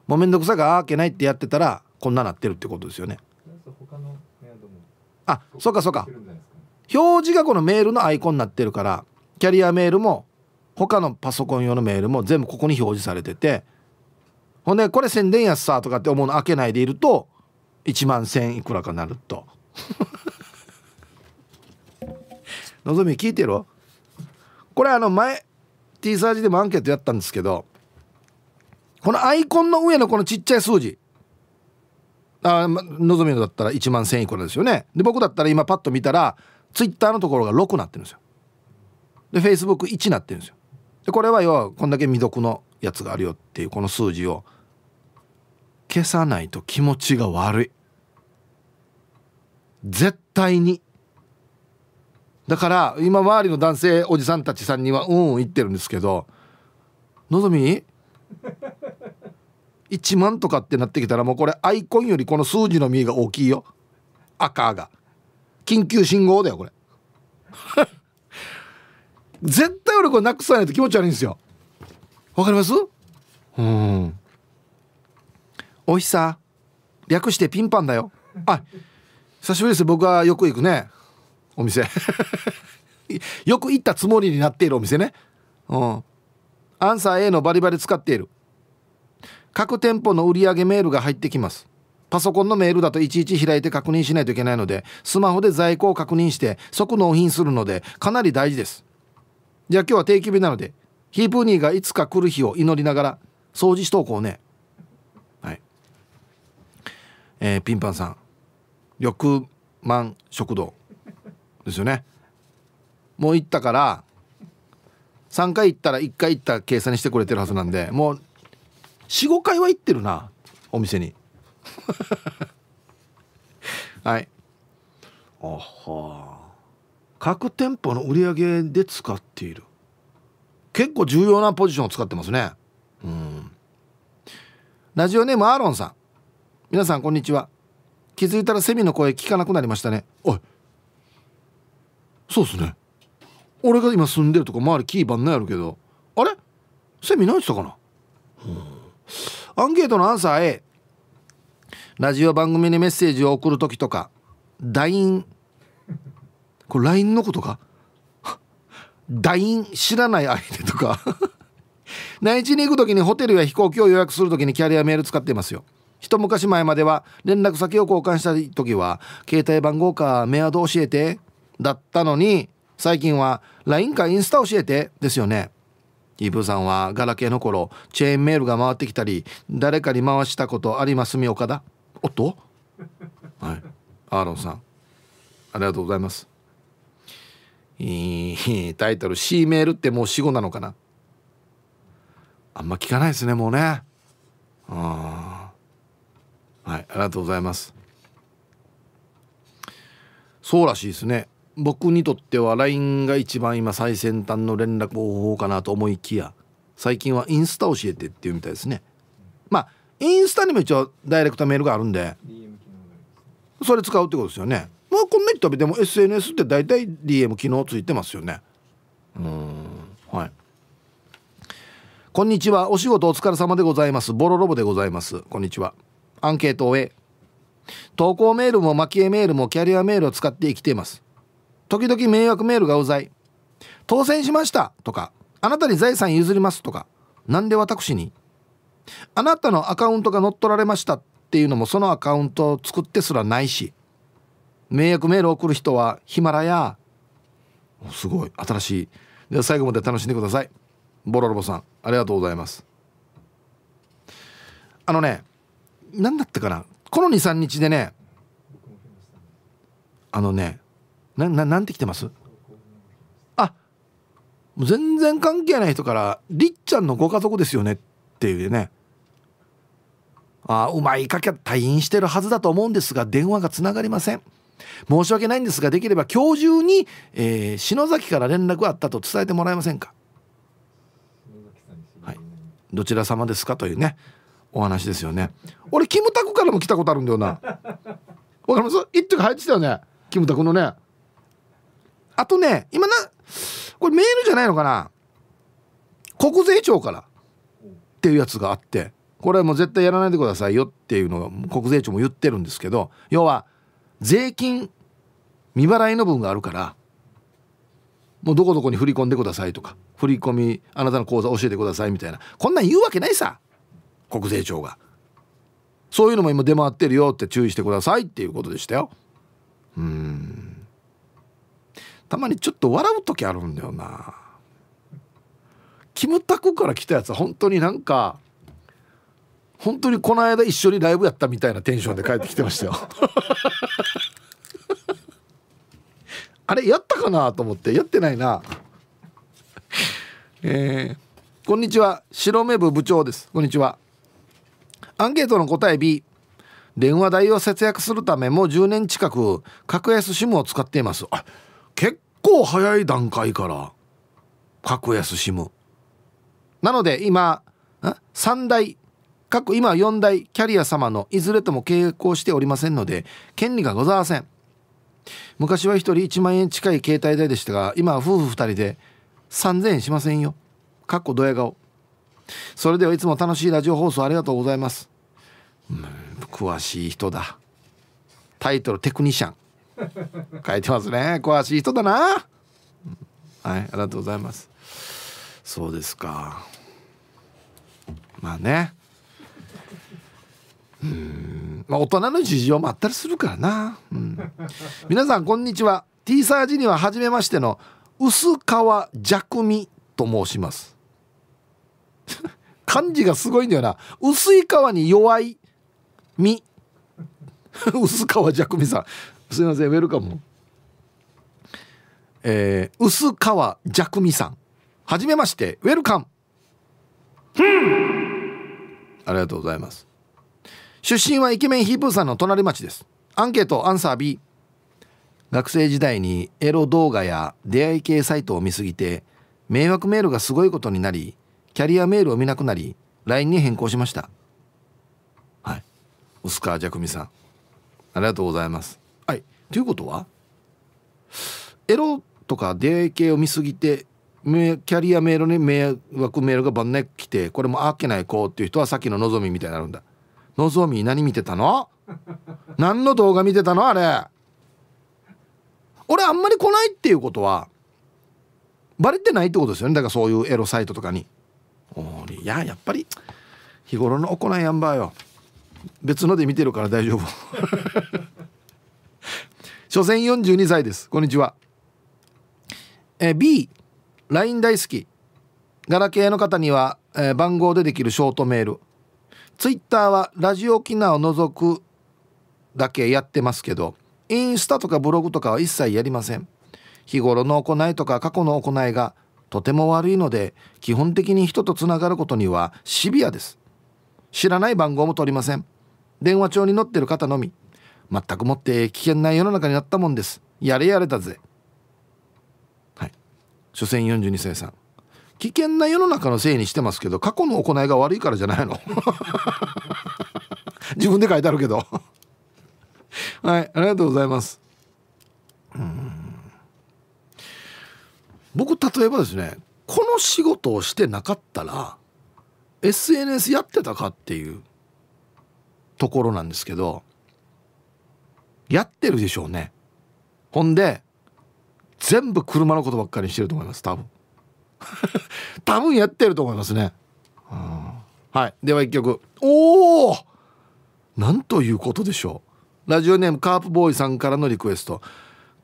もうめんどくさがあけないってやってたらこんななってるってことですよね。あそうかそうか表示がこのメールのアイコンになってるからキャリアメールも他のパソコン用のメールも全部ここに表示されててほんでこれ宣伝やすさとかって思うの開けないでいると1万1,000いくらかなると。のぞみ聞いてるこれあの前 T サージでもアンケートやったんですけどこのアイコンの上のこのちっちゃい数字あのぞみのだったら1万1000いくらですよねで僕だったら今パッと見たらツイッターのところが6なってるんですよで Facebook1 なってるんですよでこれは要はこんだけ未読のやつがあるよっていうこの数字を消さないと気持ちが悪い絶対にだから今周りの男性おじさんたちさんにはうんうん言ってるんですけど「のぞみ1 万とかってなってきたらもうこれアイコンよりこの数字の実が大きいよ赤が緊急信号だよこれ 絶対俺これなくさないと気持ち悪いんですよわかりますうんおひさ略してピンパンだよあ久しぶりです僕はよく行くねお店 よく行ったつもりになっているお店ねうんアンサー A のバリバリ使っている各店舗の売上メールが入ってきますパソコンのメールだといちいち開いて確認しないといけないのでスマホで在庫を確認して即納品するのでかなり大事ですじゃあ今日は定期日なのでヒープニーがいつか来る日を祈りながら掃除しとこうねはいえー、ピンパンさん緑満食堂ですよねもう行ったから3回行ったら1回行った計算にしてくれてるはずなんでもう45回は行ってるなお店に はいあは各店舗の売り上げで使っている結構重要なポジションを使ってますねうんラジオネームアーロンさん皆さんこんにちは気づいたらセミの声聞かなくなりましたねおいそうっすね俺が今住んでるとこ周りキーバンなんやるけどあれセミ何してたかな、アンケートのアンサー A ラジオ番組にメッセージを送る時とか LINE これ LINE のことか LINE 知らない相手とか 内地に行く時にホテルや飛行機を予約する時にキャリアメール使ってますよ一昔前までは連絡先を交換した時は携帯番号かメアド教えてだったのに最近は LINE かインスタ教えてですよねイブさんはガラケーの頃チェーンメールが回ってきたり誰かに回したことありますみおかだおっと はいアーロンさんありがとうございます タイトル C メールってもう死後なのかなあんま聞かないですねもうねあはいありがとうございますそうらしいですね僕にとっては LINE が一番今最先端の連絡方法かなと思いきや最近はインスタ教えてっていうみたいですねまあインスタにも一応ダイレクトメールがあるんでそれ使うってことですよねまあこんなに食べても SNS って大体 DM 機能ついてますよねうんはいこんにちはお仕事お疲れ様でございますボロロボでございますこんにちはアンケートを終投稿メールもマキエメールもキャリアメールを使って生きています時々迷惑メールがうざい当選しましたとかあなたに財産譲りますとか何で私にあなたのアカウントが乗っ取られましたっていうのもそのアカウントを作ってすらないし迷惑メール送る人はヒマラヤすごい新しいでは最後まで楽しんでくださいボロロボさんありがとうございますあのね何だったかなこの23日でねあのねなななんて来てますあもう全然関係ない人から「りっちゃんのご家族ですよね」っていうねあうまいかきゃ退院してるはずだと思うんですが電話がつながりません申し訳ないんですができれば今日中に、えー、篠崎から連絡があったと伝えてもらえませんかはいどちら様ですかというねお話ですよね俺キムタクからも来たことあるんだよなわかります一丁入ってたよねキムタクのねあとね、今な、これメールじゃないのかな国税庁からっていうやつがあって、これはもう絶対やらないでくださいよっていうのが国税庁も言ってるんですけど、要は税金未払いの分があるから、もうどこどこに振り込んでくださいとか、振り込みあなたの口座教えてくださいみたいな、こんなん言うわけないさ、国税庁が。そういうのも今出回ってるよって注意してくださいっていうことでしたよ。うん。たまにちょっと笑う時あるんだよなキムタクから来たやつは本当になんか本当にこの間一緒にライブやったみたいなテンションで帰ってきてましたよ あれやったかなと思ってやってないなえー、こんにちは白目部部長ですこんにちはアンケートの答え B 電話代を節約するためもう10年近く格安 SIM を使っていますあ結構早い段階から格安シムなので今3台各今4台キャリア様のいずれとも契約をしておりませんので権利がございません昔は1人1万円近い携帯代でしたが今は夫婦2人で3000円しませんよかっこドヤ顔それではいつも楽しいラジオ放送ありがとうございます詳しい人だタイトル「テクニシャン」書いてますね詳しい人だなはいありがとうございますそうですかまあねうんまあ大人の事情もあったりするからな、うん、皆さんこんにちは T サージには初めましての薄川じゃみと申します漢字がすごいんだよな薄い皮に弱いみ 薄皮じゃくみさんすいませんウェルカムえー、薄川ジャクミさんはじめましてウェルカム、うん、ありがとうございます出身はイケメンヒープーさんの隣町ですアンケートアンサー B 学生時代にエロ動画や出会い系サイトを見すぎて迷惑メールがすごいことになりキャリアメールを見なくなり LINE に変更しましたはい薄川ジャクミさんありがとうございますということはエロとか出会い系を見すぎてキャリアメールに迷惑メールがばんね来てこれもあっけない子っていう人はさっきののぞみみたいになるんだのぞみ何見てたの 何の動画見てたのあれ俺あんまり来ないっていうことはバレてないってことですよねだからそういうエロサイトとかにいややっぱり日頃の行いやんばよ別ので見てるから大丈夫 所詮42歳ですこんにちはえ B LINE 大好きガラケーの方には、えー、番号でできるショートメールツイッターはラジオ沖縄を除くだけやってますけどインスタとかブログとかは一切やりません日頃の行いとか過去の行いがとても悪いので基本的に人とつながることにはシビアです知らない番号も取りません電話帳に載ってる方のみ全くもって危険な世の中になったもんですやれやれだぜはい所詮42世さん危険な世の中のせいにしてますけど過去の行いが悪いからじゃないの 自分で書いてあるけどはいありがとうございます僕例えばですねこの仕事をしてなかったら SNS やってたかっていうところなんですけどやってるでしょうねほんで全部車のことばっかりしてると思います多分 多分やってると思いますね、はいでは1曲おおなんということでしょうラジオネームカープボーイさんからのリクエスト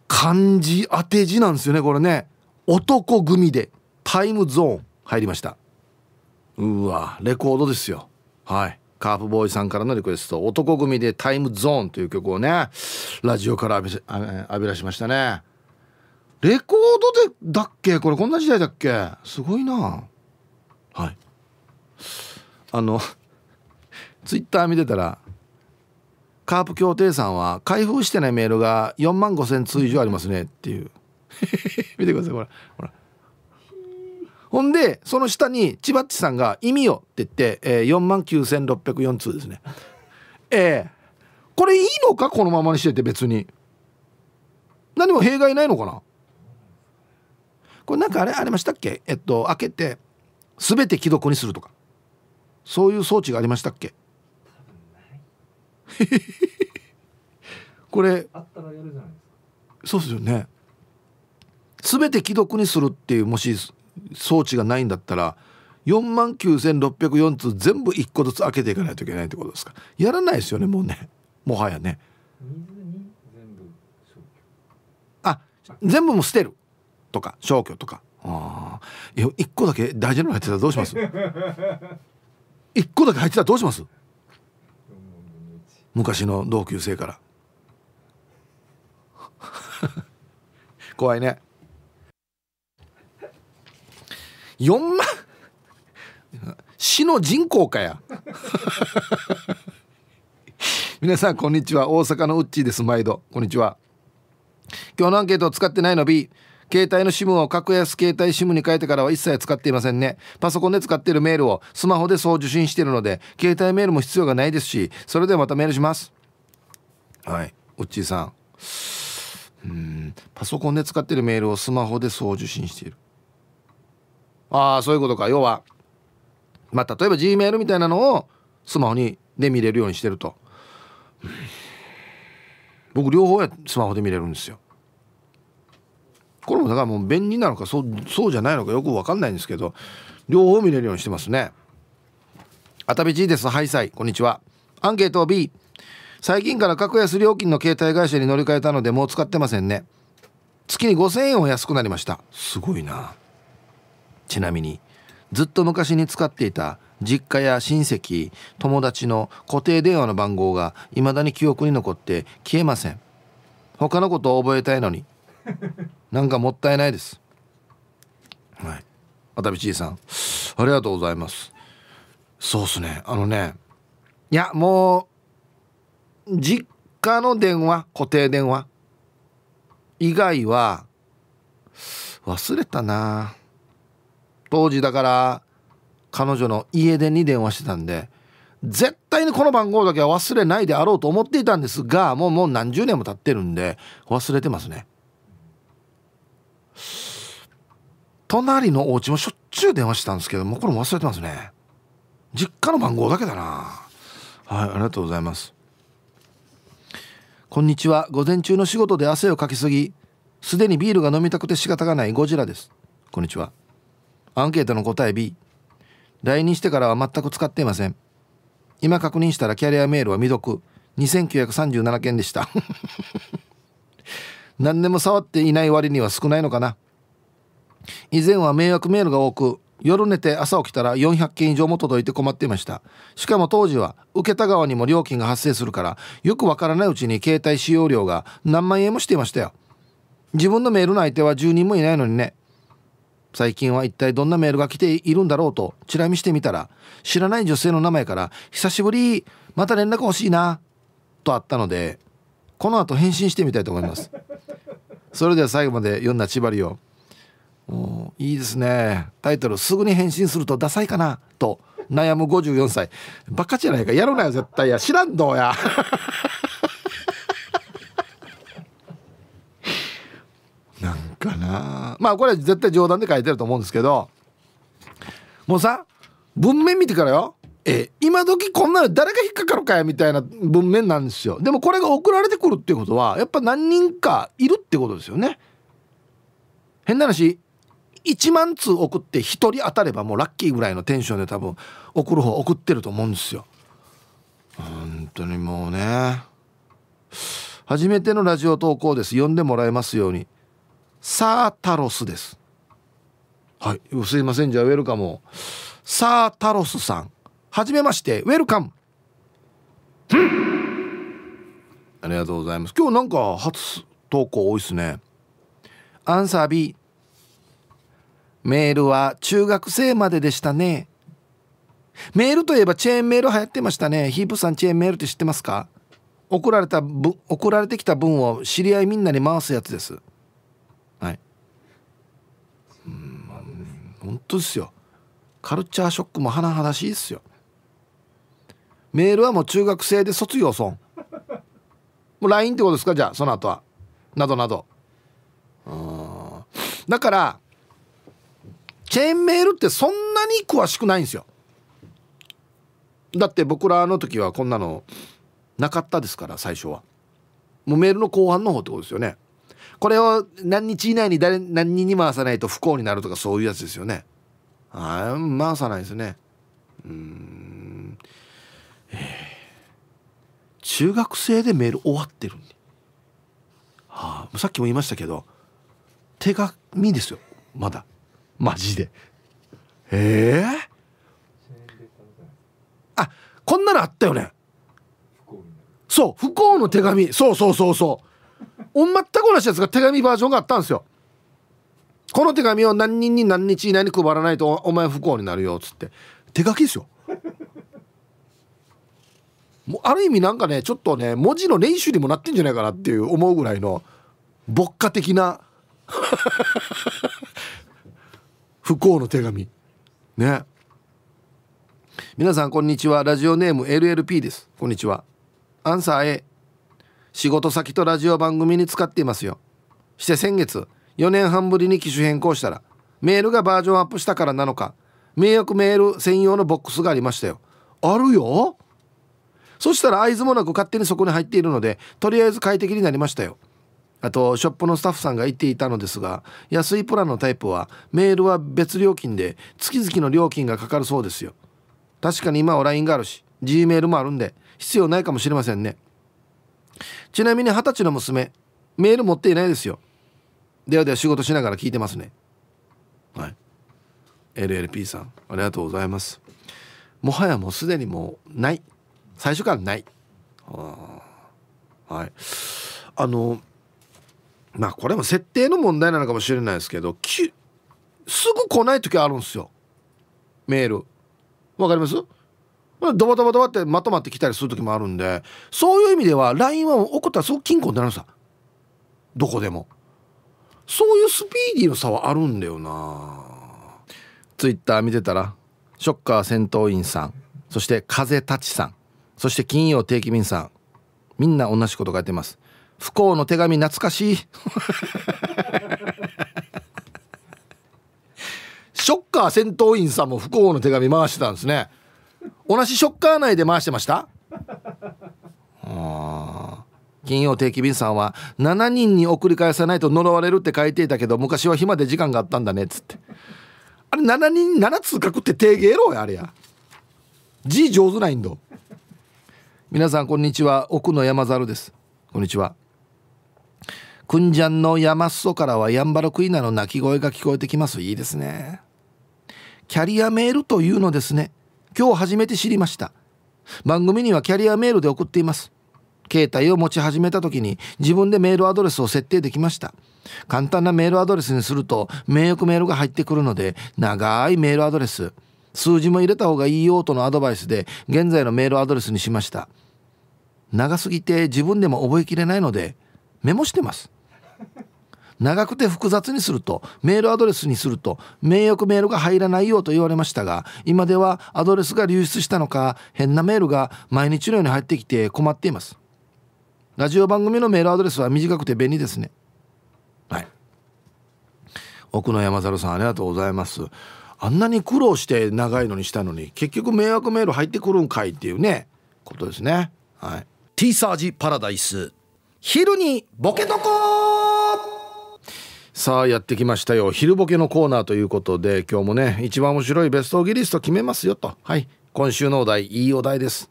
漢字当て字なんですよねこれね男組でタイムゾーン入りましたうわレコードですよはいカープボーイさんからのリクエスト「男組でタイムゾーン」という曲をねラジオから浴び浴び出しましたねレコードでだっけこれこんな時代だっけすごいなはいあの ツイッター見てたらカープ協定さんは開封してないメールが4万5,000通以上ありますねっていう 見てくださいほらほらほんでその下に千葉っちさんが「意味よ」って言って、えー、4万9604通ですねええー、これいいのかこのままにしてて別に何も弊害ないのかなこれなんかあれありましたっけえっと開けて全て既読にするとかそういう装置がありましたっけこれそうですよね全て既読にするっていうもし装置がないんだったら4万9604通全部1個ずつ開けていかないといけないってことですかやらないですよねもうねもはやねあ全部も捨てるとか消去とかああ1個だけ大事なの入ってたらどうします
1
個だけ入ってたらどうします昔の同級生から 怖いね4万市の人口かや皆さんこんにちは大阪のウッチーです毎度こんにちは今日のアンケートを使ってないの B 携帯の SIM を格安携帯 SIM に変えてからは一切使っていませんねパソコンで使っているメールをスマホで送受信しているので携帯メールも必要がないですしそれではまたメールしますはいウッチーさんうんパソコンで使っているメールをスマホで送受信しているああそういうことか要はまあ例えば G メールみたいなのをスマホにで見れるようにしてると僕両方やスマホで見れるんですよこれもだからもう便利なのかそうそうじゃないのかよく分かんないんですけど両方見れるようにしてますね熱海 G ですハイサイこんにちはアンケート B 最近から格安料金の携帯会社に乗り換えたのでもう使ってませんね月に5000円を安くなりましたすごいなちなみにずっと昔に使っていた実家や親戚友達の固定電話の番号が未だに記憶に残って消えません他のことを覚えたいのに なんかもったいないですはい渡辺さんありがとうございますそうっすねあのねいやもう実家の電話固定電話以外は忘れたな当時だから彼女の家出に電話してたんで絶対にこの番号だけは忘れないであろうと思っていたんですがもうもう何十年も経ってるんで忘れてますね隣のお家もしょっちゅう電話してたんですけどもこれも忘れてますね実家の番号だけだなはいありがとうございますこんにちは午前中の仕事で汗をかきすぎすでにビールが飲みたくて仕方がないゴジラですこんにちはアンケートの答え B LINE にしてからは全く使っていません今確認したらキャリアメールは未読2937件でした 何でも触っていない割には少ないのかな以前は迷惑メールが多く夜寝て朝起きたら400件以上も届いて困っていましたしかも当時は受けた側にも料金が発生するからよくわからないうちに携帯使用料が何万円もしていましたよ自分のメールの相手は10人もいないのにね最近は一体どんなメールが来ているんだろうとチラ見してみたら知らない女性の名前から「久しぶりまた連絡欲しいな」とあったのでこの後返信してみたいと思いますそれでは最後まで読んだ千葉りをいいですねタイトル「すぐに返信するとダサいかな」と悩む54歳バカじゃないかやるなよ絶対や知らんどうやかなまあこれは絶対冗談で書いてると思うんですけどもうさ文面見てからよえ今時こんなの誰が引っかかるかやみたいな文面なんですよでもこれが送られてくるってことはやっぱ何人かいるってことですよね変な話1万通送って1人当たればもうラッキーぐらいのテンションで多分送る方送ってると思うんですよ本当にもうね初めてのラジオ投稿です読んでもらえますようにサータロスです。はい、すいませんじゃあウェルカムサータロスさん、はじめまして、ウェルカム。ありがとうございます。今日なんか初投稿多いですね。アンサー B。メールは中学生まででしたね。メールといえばチェーンメール流行ってましたね。ヒープさんチェーンメールって知ってますか送られた送られてきた分を知り合いみんなに回すやつです。本当ですよカルチャーショックも甚だしいっすよメールはもう中学生で卒業損もう LINE ってことですかじゃあその後はなどなどうんだからチェーンメールってそんなに詳しくないんですよだって僕らの時はこんなのなかったですから最初はもうメールの後半の方ってことですよねこれを何日以内に誰何人に回さないと不幸になるとかそういうやつですよねああ回さないですねうんえ中学生でメール終わってるはあ、さっきも言いましたけど手紙ですよまだマジでええー、あこんなのあったよねそう不幸の手紙そうそうそうそう全く同じやつが手紙バージョンがあったんですよこの手紙を何人に何日以内に配らないとお前不幸になるよっつって手書きですよもうある意味なんかねちょっとね文字の練習にもなってんじゃないかなっていう思うぐらいの牧歌的な 不幸の手紙ね皆さんこんにちはラジオネーム LLP ですこんにちはアンサー A 仕事先とラジオ番組に使っていますよして先月4年半ぶりに機種変更したらメールがバージョンアップしたからなのか迷惑メール専用のボックスがありましたよあるよそしたら合図もなく勝手にそこに入っているのでとりあえず快適になりましたよあとショップのスタッフさんが言っていたのですが安いプランのタイプはメールは別料金で月々の料金がかかるそうですよ確かに今は LINE があるし G メールもあるんで必要ないかもしれませんねちなみに二十歳の娘メール持っていないですよではでは仕事しながら聞いてますねはい LLP さんありがとうございますもはやもうすでにもうない最初からないはいあのまあこれも設定の問題なのかもしれないですけどきすぐ来ない時あるんですよメールわかりますドバドバドバってまとまってきたりする時もあるんでそういう意味では LINE は怒ったらすごく金庫になるよどこでもそういうスピーディーの差はあるんだよなツイッター見てたらショッカー戦闘員さんそして風立ちさんそして金曜定期便さんみんな同じこと書いてます不幸の手紙懐かしい ショッカー戦闘員さんも不幸の手紙回してたんですね同じショッカー内で回してましたあ金曜定期便さんは7人に送り返さないと呪われるって書いていたけど昔は暇で時間があったんだねっつってあれ7人7通書くって定エろやあれや字上手ないんど皆さんこんにちは奥の山猿ですこんにちはくんじゃんの山裾からはヤンバルクイナの鳴き声が聞こえてきますいいですねキャリアメールというのですね今日初めて知りました番組にはキャリアメールで送っています携帯を持ち始めた時に自分でメールアドレスを設定できました簡単なメールアドレスにすると迷惑メールが入ってくるので長いメールアドレス数字も入れた方がいいよとのアドバイスで現在のメールアドレスにしました長すぎて自分でも覚えきれないのでメモしてます長くて複雑にするとメールアドレスにすると名誉メールが入らないよと言われましたが今ではアドレスが流出したのか変なメールが毎日のように入ってきて困っていますラジオ番組のメールアドレスは短くて便利ですねはい奥野山猿さんありがとうございますあんなに苦労して長いのにしたのに結局迷惑メール入ってくるんかいっていうねことですねはい T サージパラダイス昼にボケとこさあやってきましたよ昼ボケのコーナーということで今日もね一番面白いベストギリスト決めますよとはい今週のお題いいお題です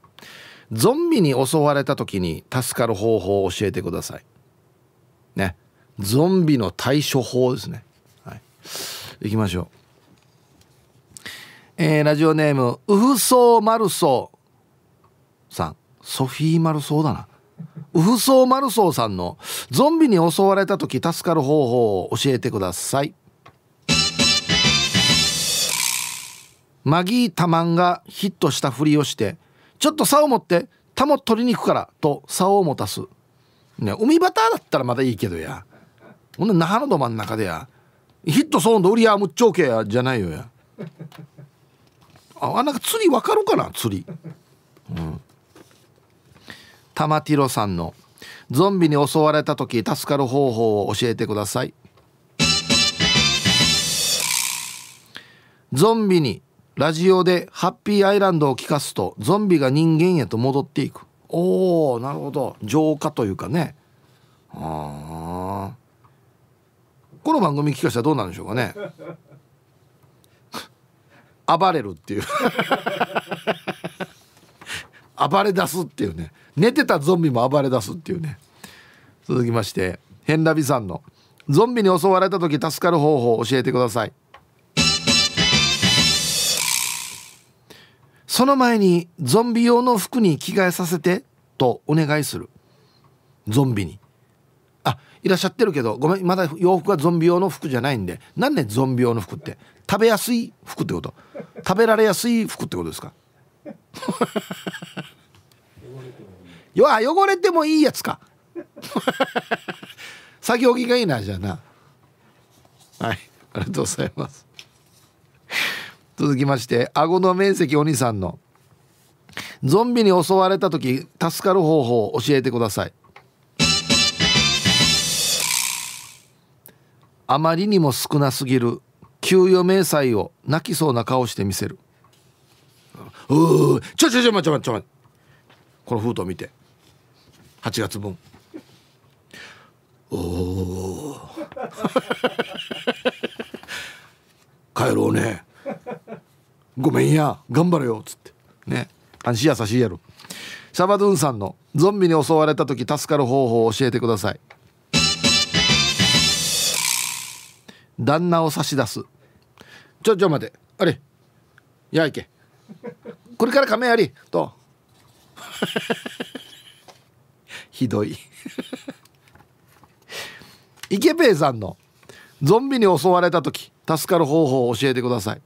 ゾンビに襲われた時に助かる方法を教えてくださいねゾンビの対処法ですねはい行きましょうえー、ラジオネームウフソーマルソーさんソフィーマルソーだなウフソーマルソーさんのゾンビに襲われた時助かる方法を教えてくださいマギー・タマンがヒットしたふりをしてちょっと竿を持ってタモ取りに行くからと竿を持たすね海バターだったらまだいいけどやほんな那覇のど真ん中でやヒットそうど売りやむっちょうけやじゃないよやあなんか釣りわかるかな釣りうん玉ティロさんの「ゾンビに襲われた時助かる方法を教えてください」ゾンビにラジオでハッピーアイランドを聞かすとゾンビが人間へと戻っていくおーなるほど浄化というかねあこの番組聞かせたらどうなんでしょうかね 暴れるっていう 暴れ出すっていうね寝てたゾンビも暴れ出すっていうね続きましてヘンラビさんの「ゾンビに襲われた時助かる方法を教えてください」その前にゾンビ用の服に着替えさせてとお願いするゾンビにあいらっしゃってるけどごめんまだ洋服はゾンビ用の服じゃないんでなんでゾンビ用の服って食べやすい服ってこと食べられやすい服ってことですかよあ汚れてもいいやつか先置きがいいなじゃあなはいありがとうございます続きまして顎の面積お兄さんのゾンビに襲われた時助かる方法を教えてくださいあまりにも少なすぎる給与明細を泣きそうな顔して見せるううちょちょちょ待ちょ待ちょこの封筒見て8月分おお帰ろうねごめんや頑張れよっつってね安心優しいやろシャバドゥンさんのゾンビに襲われた時助かる方法を教えてください旦那を差し出すちょちょ待てあれやいけこれから亀やりとひどい池平さんのゾンビに襲われた時助かる方法を教えてください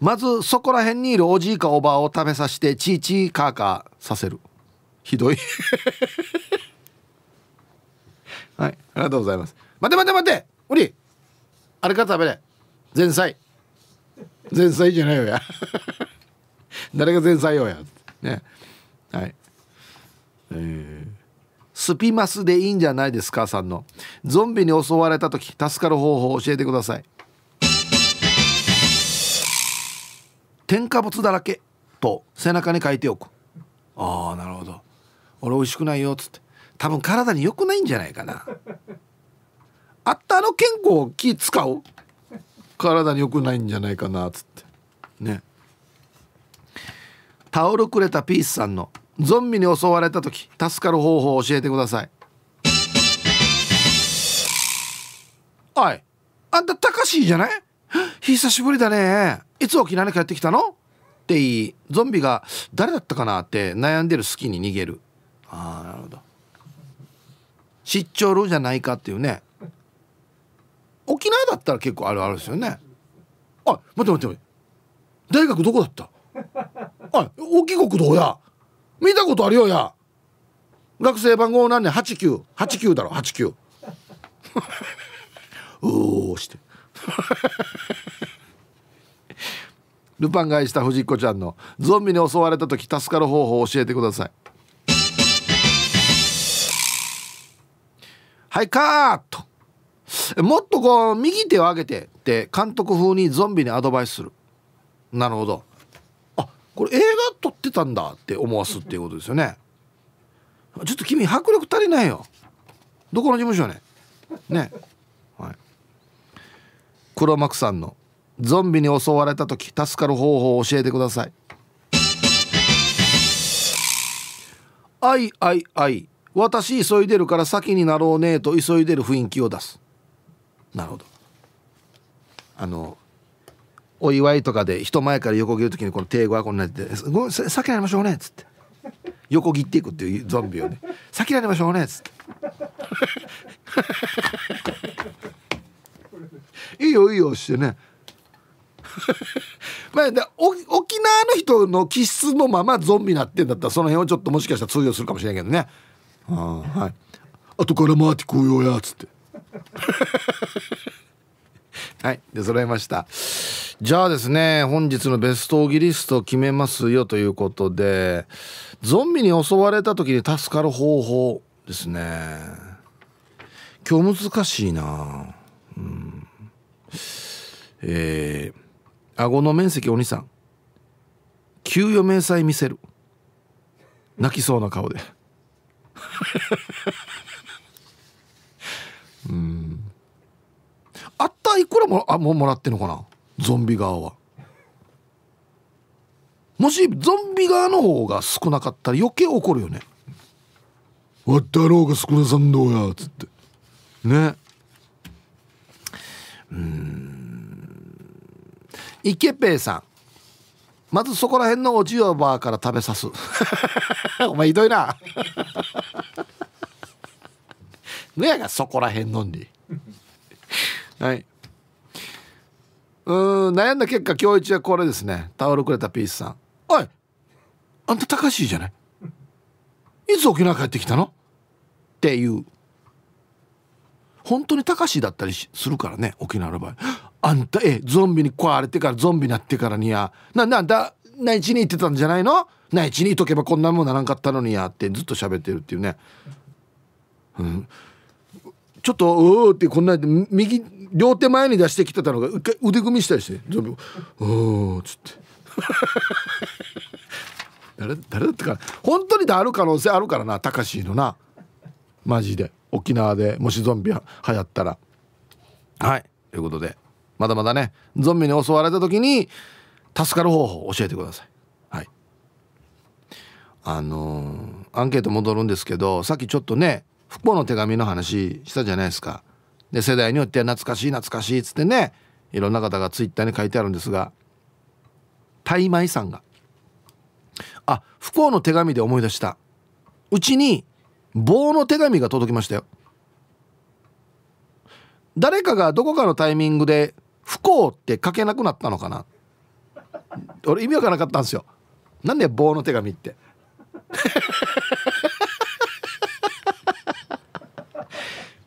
まずそこら辺にいるおじいかおばあを食べさせてチーチーカーカーさせるひどい はいありがとうございます待て待て待ておりあれか食べれ前菜前菜じゃないよや 誰が前菜よやねはいえー、スピマスでいいんじゃないですかさんのゾンビに襲われた時助かる方法教えてください添加物だらけと背中に書いておくああなるほど俺美味しくないよっつって多分体に良くないんじゃないかなあったの健康を気使う体に良くないんじゃないかなっつってねタオルくれたピースさんのゾンビに襲われた時助かる方法を教えてくださいおいあんたたかしじゃない久しぶりだねいつ沖縄に帰ってきたのっていいゾンビが誰だったかなって悩んでる隙に逃げるあーなるほど失調るじゃないかっていうね沖縄だったら結構あるあるですよねあ待って待って待って大学どこだったあ大きい国道や見たことあるよや学生番号何年八九八九だろ89 うおして ルパンが愛した藤子ちゃんのゾンビに襲われた時助かる方法を教えてくださいはいカーッともっとこう右手を上げてって監督風にゾンビにアドバイスするなるほどこれ映画撮ってたんだって思わすっていうことですよねちょっと君迫力足りないよどこの事務所ねねはい黒幕さんのゾンビに襲われた時助かる方法を教えてくださいあいあいあい私急いでるから先になろうねと急いでる雰囲気を出すなるほどあのお祝いとかで人前から横切る時にこの敬語はこんなやって「ご先やりましょうね」っつって横切っていくっていうゾンビをね「先やりましょうね」っつって「いいよいいよ」してねまあ、お沖縄の人の気質のままゾンビになってんだったらその辺をちょっともしかしたら通用するかもしれんけどねあはい後から回ってこうよやっつってはいで揃えましたじゃあですね本日のベストオギリスト決めますよということでゾンビに襲われた時に助かる方法ですね今日難しいなうんえー、顎の面積お兄さん給与明細見せる泣きそうな顔で うんいくらも、あ、もうもらってんのかなゾンビ側は。もし、ゾンビ側の方が少なかったら余計怒るよね。わったろうが少なさんどうや、っつって。ね。うん。池ペイさん。まずそこら辺のおじおばから食べさす。お前ひどいな。の やがそこら辺のんに。はい。うん悩んだ結果今日一はこれですねタオルくれたピースさんおいあんた高しいじゃないいつ沖縄帰ってきたのっていう本当に高しだったりするからね沖縄の場合あんたえゾンビに壊れてからゾンビになってからにやななんだ内地に行ってたんじゃないの内地にいとけばこんなもんならんかったのにやってずっと喋ってるっていうねうんちょっとうーってこんなで右両手前に出してきてたのが一回腕組みしたりして全部「うー」っつって 誰誰だったか本当にある可能性あるからなたかしのなマジで沖縄でもしゾンビは流行ったらはいということでまだまだねゾンビに襲われた時に助かる方法教えてくださいはいあのー、アンケート戻るんですけどさっきちょっとね不幸の手紙の話したじゃないですか。で世代によって懐かしい懐かしいっつってねいろんな方がツイッターに書いてあるんですがタイマイさんが「あ不幸の手紙で思い出した」うちに棒の手紙が届きましたよ。誰かがどこかのタイミングで「不幸」って書けなくなったのかな俺意味わからなかったんですよ。なんで棒の手紙って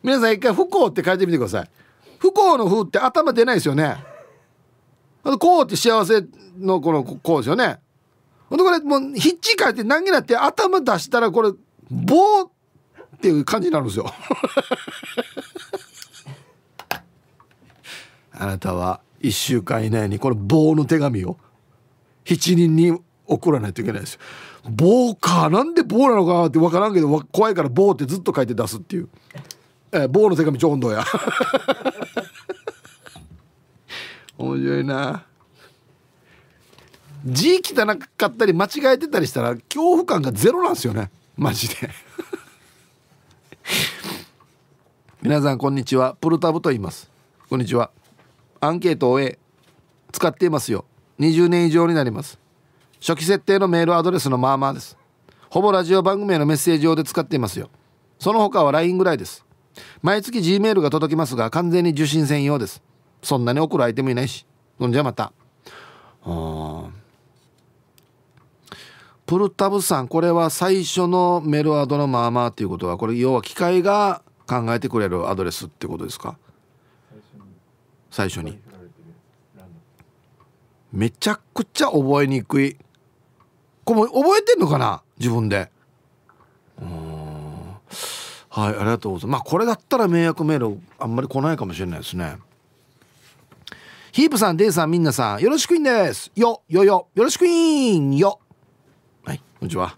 皆さん一回不幸って書いてみてください不幸の不って頭出ないですよね幸って幸せのこのこうですよねほんとこれもうひっちかいて何気なって頭出したらこれ棒っていう感じになるんですよ あなたは一週間以内にこの棒の手紙を七人に送らないといけないですよ棒かなんで棒なのかって分からんけど怖いから棒ってずっと書いて出すっていう。えー、棒の手紙ジョンドや面白いな字汚かったり間違えてたりしたら恐怖感がゼロなんですよねマジで皆さんこんにちはプルタブと言いますこんにちはアンケートを A 使っていますよ20年以上になります初期設定のメールアドレスのまあまあですほぼラジオ番組へのメッセージ用で使っていますよその他は LINE ぐらいです毎月 G メールが届きますが完全に受信専用ですそんなに送る相手もいないし飲んじゃまたプルタブさんこれは最初のメルアドのまあまあということはこれ要は機械が考えてくれるアドレスってことですか最初にめちゃくちゃ覚えにくいこれ覚えてんのかな自分でうんはいありがとうございますまあこれだったら迷惑メールあんまり来ないかもしれないですねヒープさんデイさんみんなさんよろしくいんですよよよよろしくいんよはいこんにちは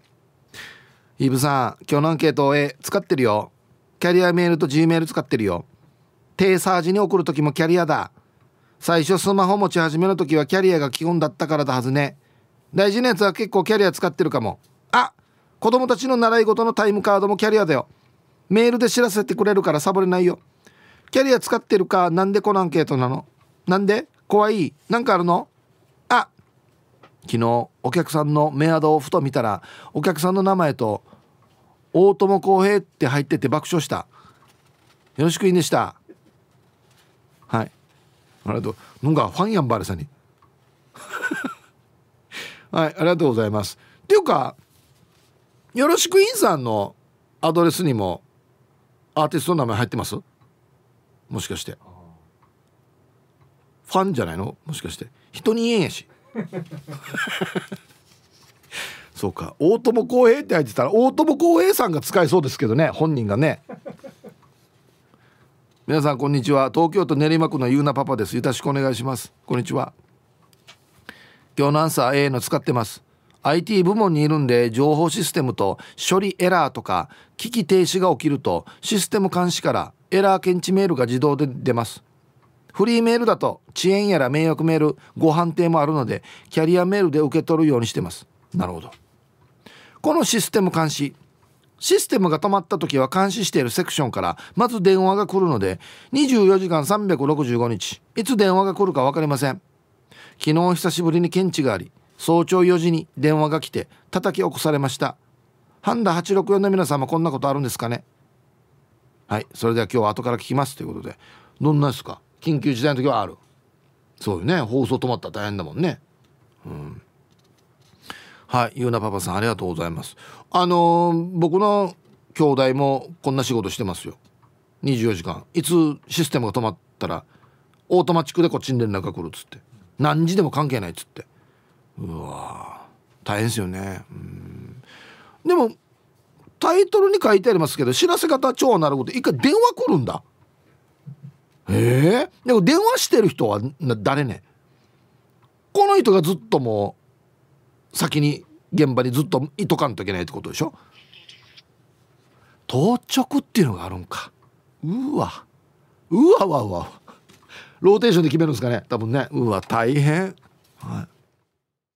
ヒープさん今日のアンケートを使ってるよキャリアメールと G メール使ってるよ低サージに送る時もキャリアだ最初スマホ持ち始めの時はキャリアが基本だったからだはずね大事なやつは結構キャリア使ってるかもあ子供たちの習い事のタイムカードもキャリアだよメールで知らせてくれるからサボれないよキャリア使ってるかなんでこのアンケートなのなんで怖いなんかあるのあ昨日お客さんのメアドをふと見たらお客さんの名前と大友康平って入ってて爆笑したよろしくいいでしたはいありがとうなんかファンやんばれさんに はいありがとうございますっていうかよろしくいんさんのアドレスにもアーティストの名前入ってますもしかしてファンじゃないのもしかして人に言えんやし そうか大友康平って入ってたら大友康平さんが使いそうですけどね本人がね皆さんこんにちは東京都練馬区のゆうなパパですよろしくお願いしますこんにちは今日のアンサー A の使ってます IT 部門にいるんで情報システムと処理エラーとか機器停止が起きるとシステム監視からエラー検知メールが自動で出ますフリーメールだと遅延やら迷惑メールご判定もあるのでキャリアメールで受け取るようにしてますなるほどこのシステム監視システムが止まった時は監視しているセクションからまず電話が来るので24時間365日いつ電話が来るか分かりません昨日久しぶりに検知があり早朝4時に電話が来て叩き起こされましたハンダ864の皆様こんなことあるんですかねはいそれでは今日は後から聞きますということでどんなですか緊急事態の時はあるそうよね放送止まったら大変だもんねうんはいゆうなパパさんありがとうございますあのー、僕の兄弟もこんな仕事してますよ24時間いつシステムが止まったらオートマチックでこっちに連絡が来るっつって何時でも関係ないっつってうわ大変ですよね
うん
でもタイトルに書いてありますけど知らせ方超なること一回電話来るんだええー、でも電話してる人は誰ねこの人がずっともう先に現場にずっといとかんといけないってことでしょ当直っていうのがあるんかうわうわうわうわローテーションで決めるんですかね多分ねうわ大変はい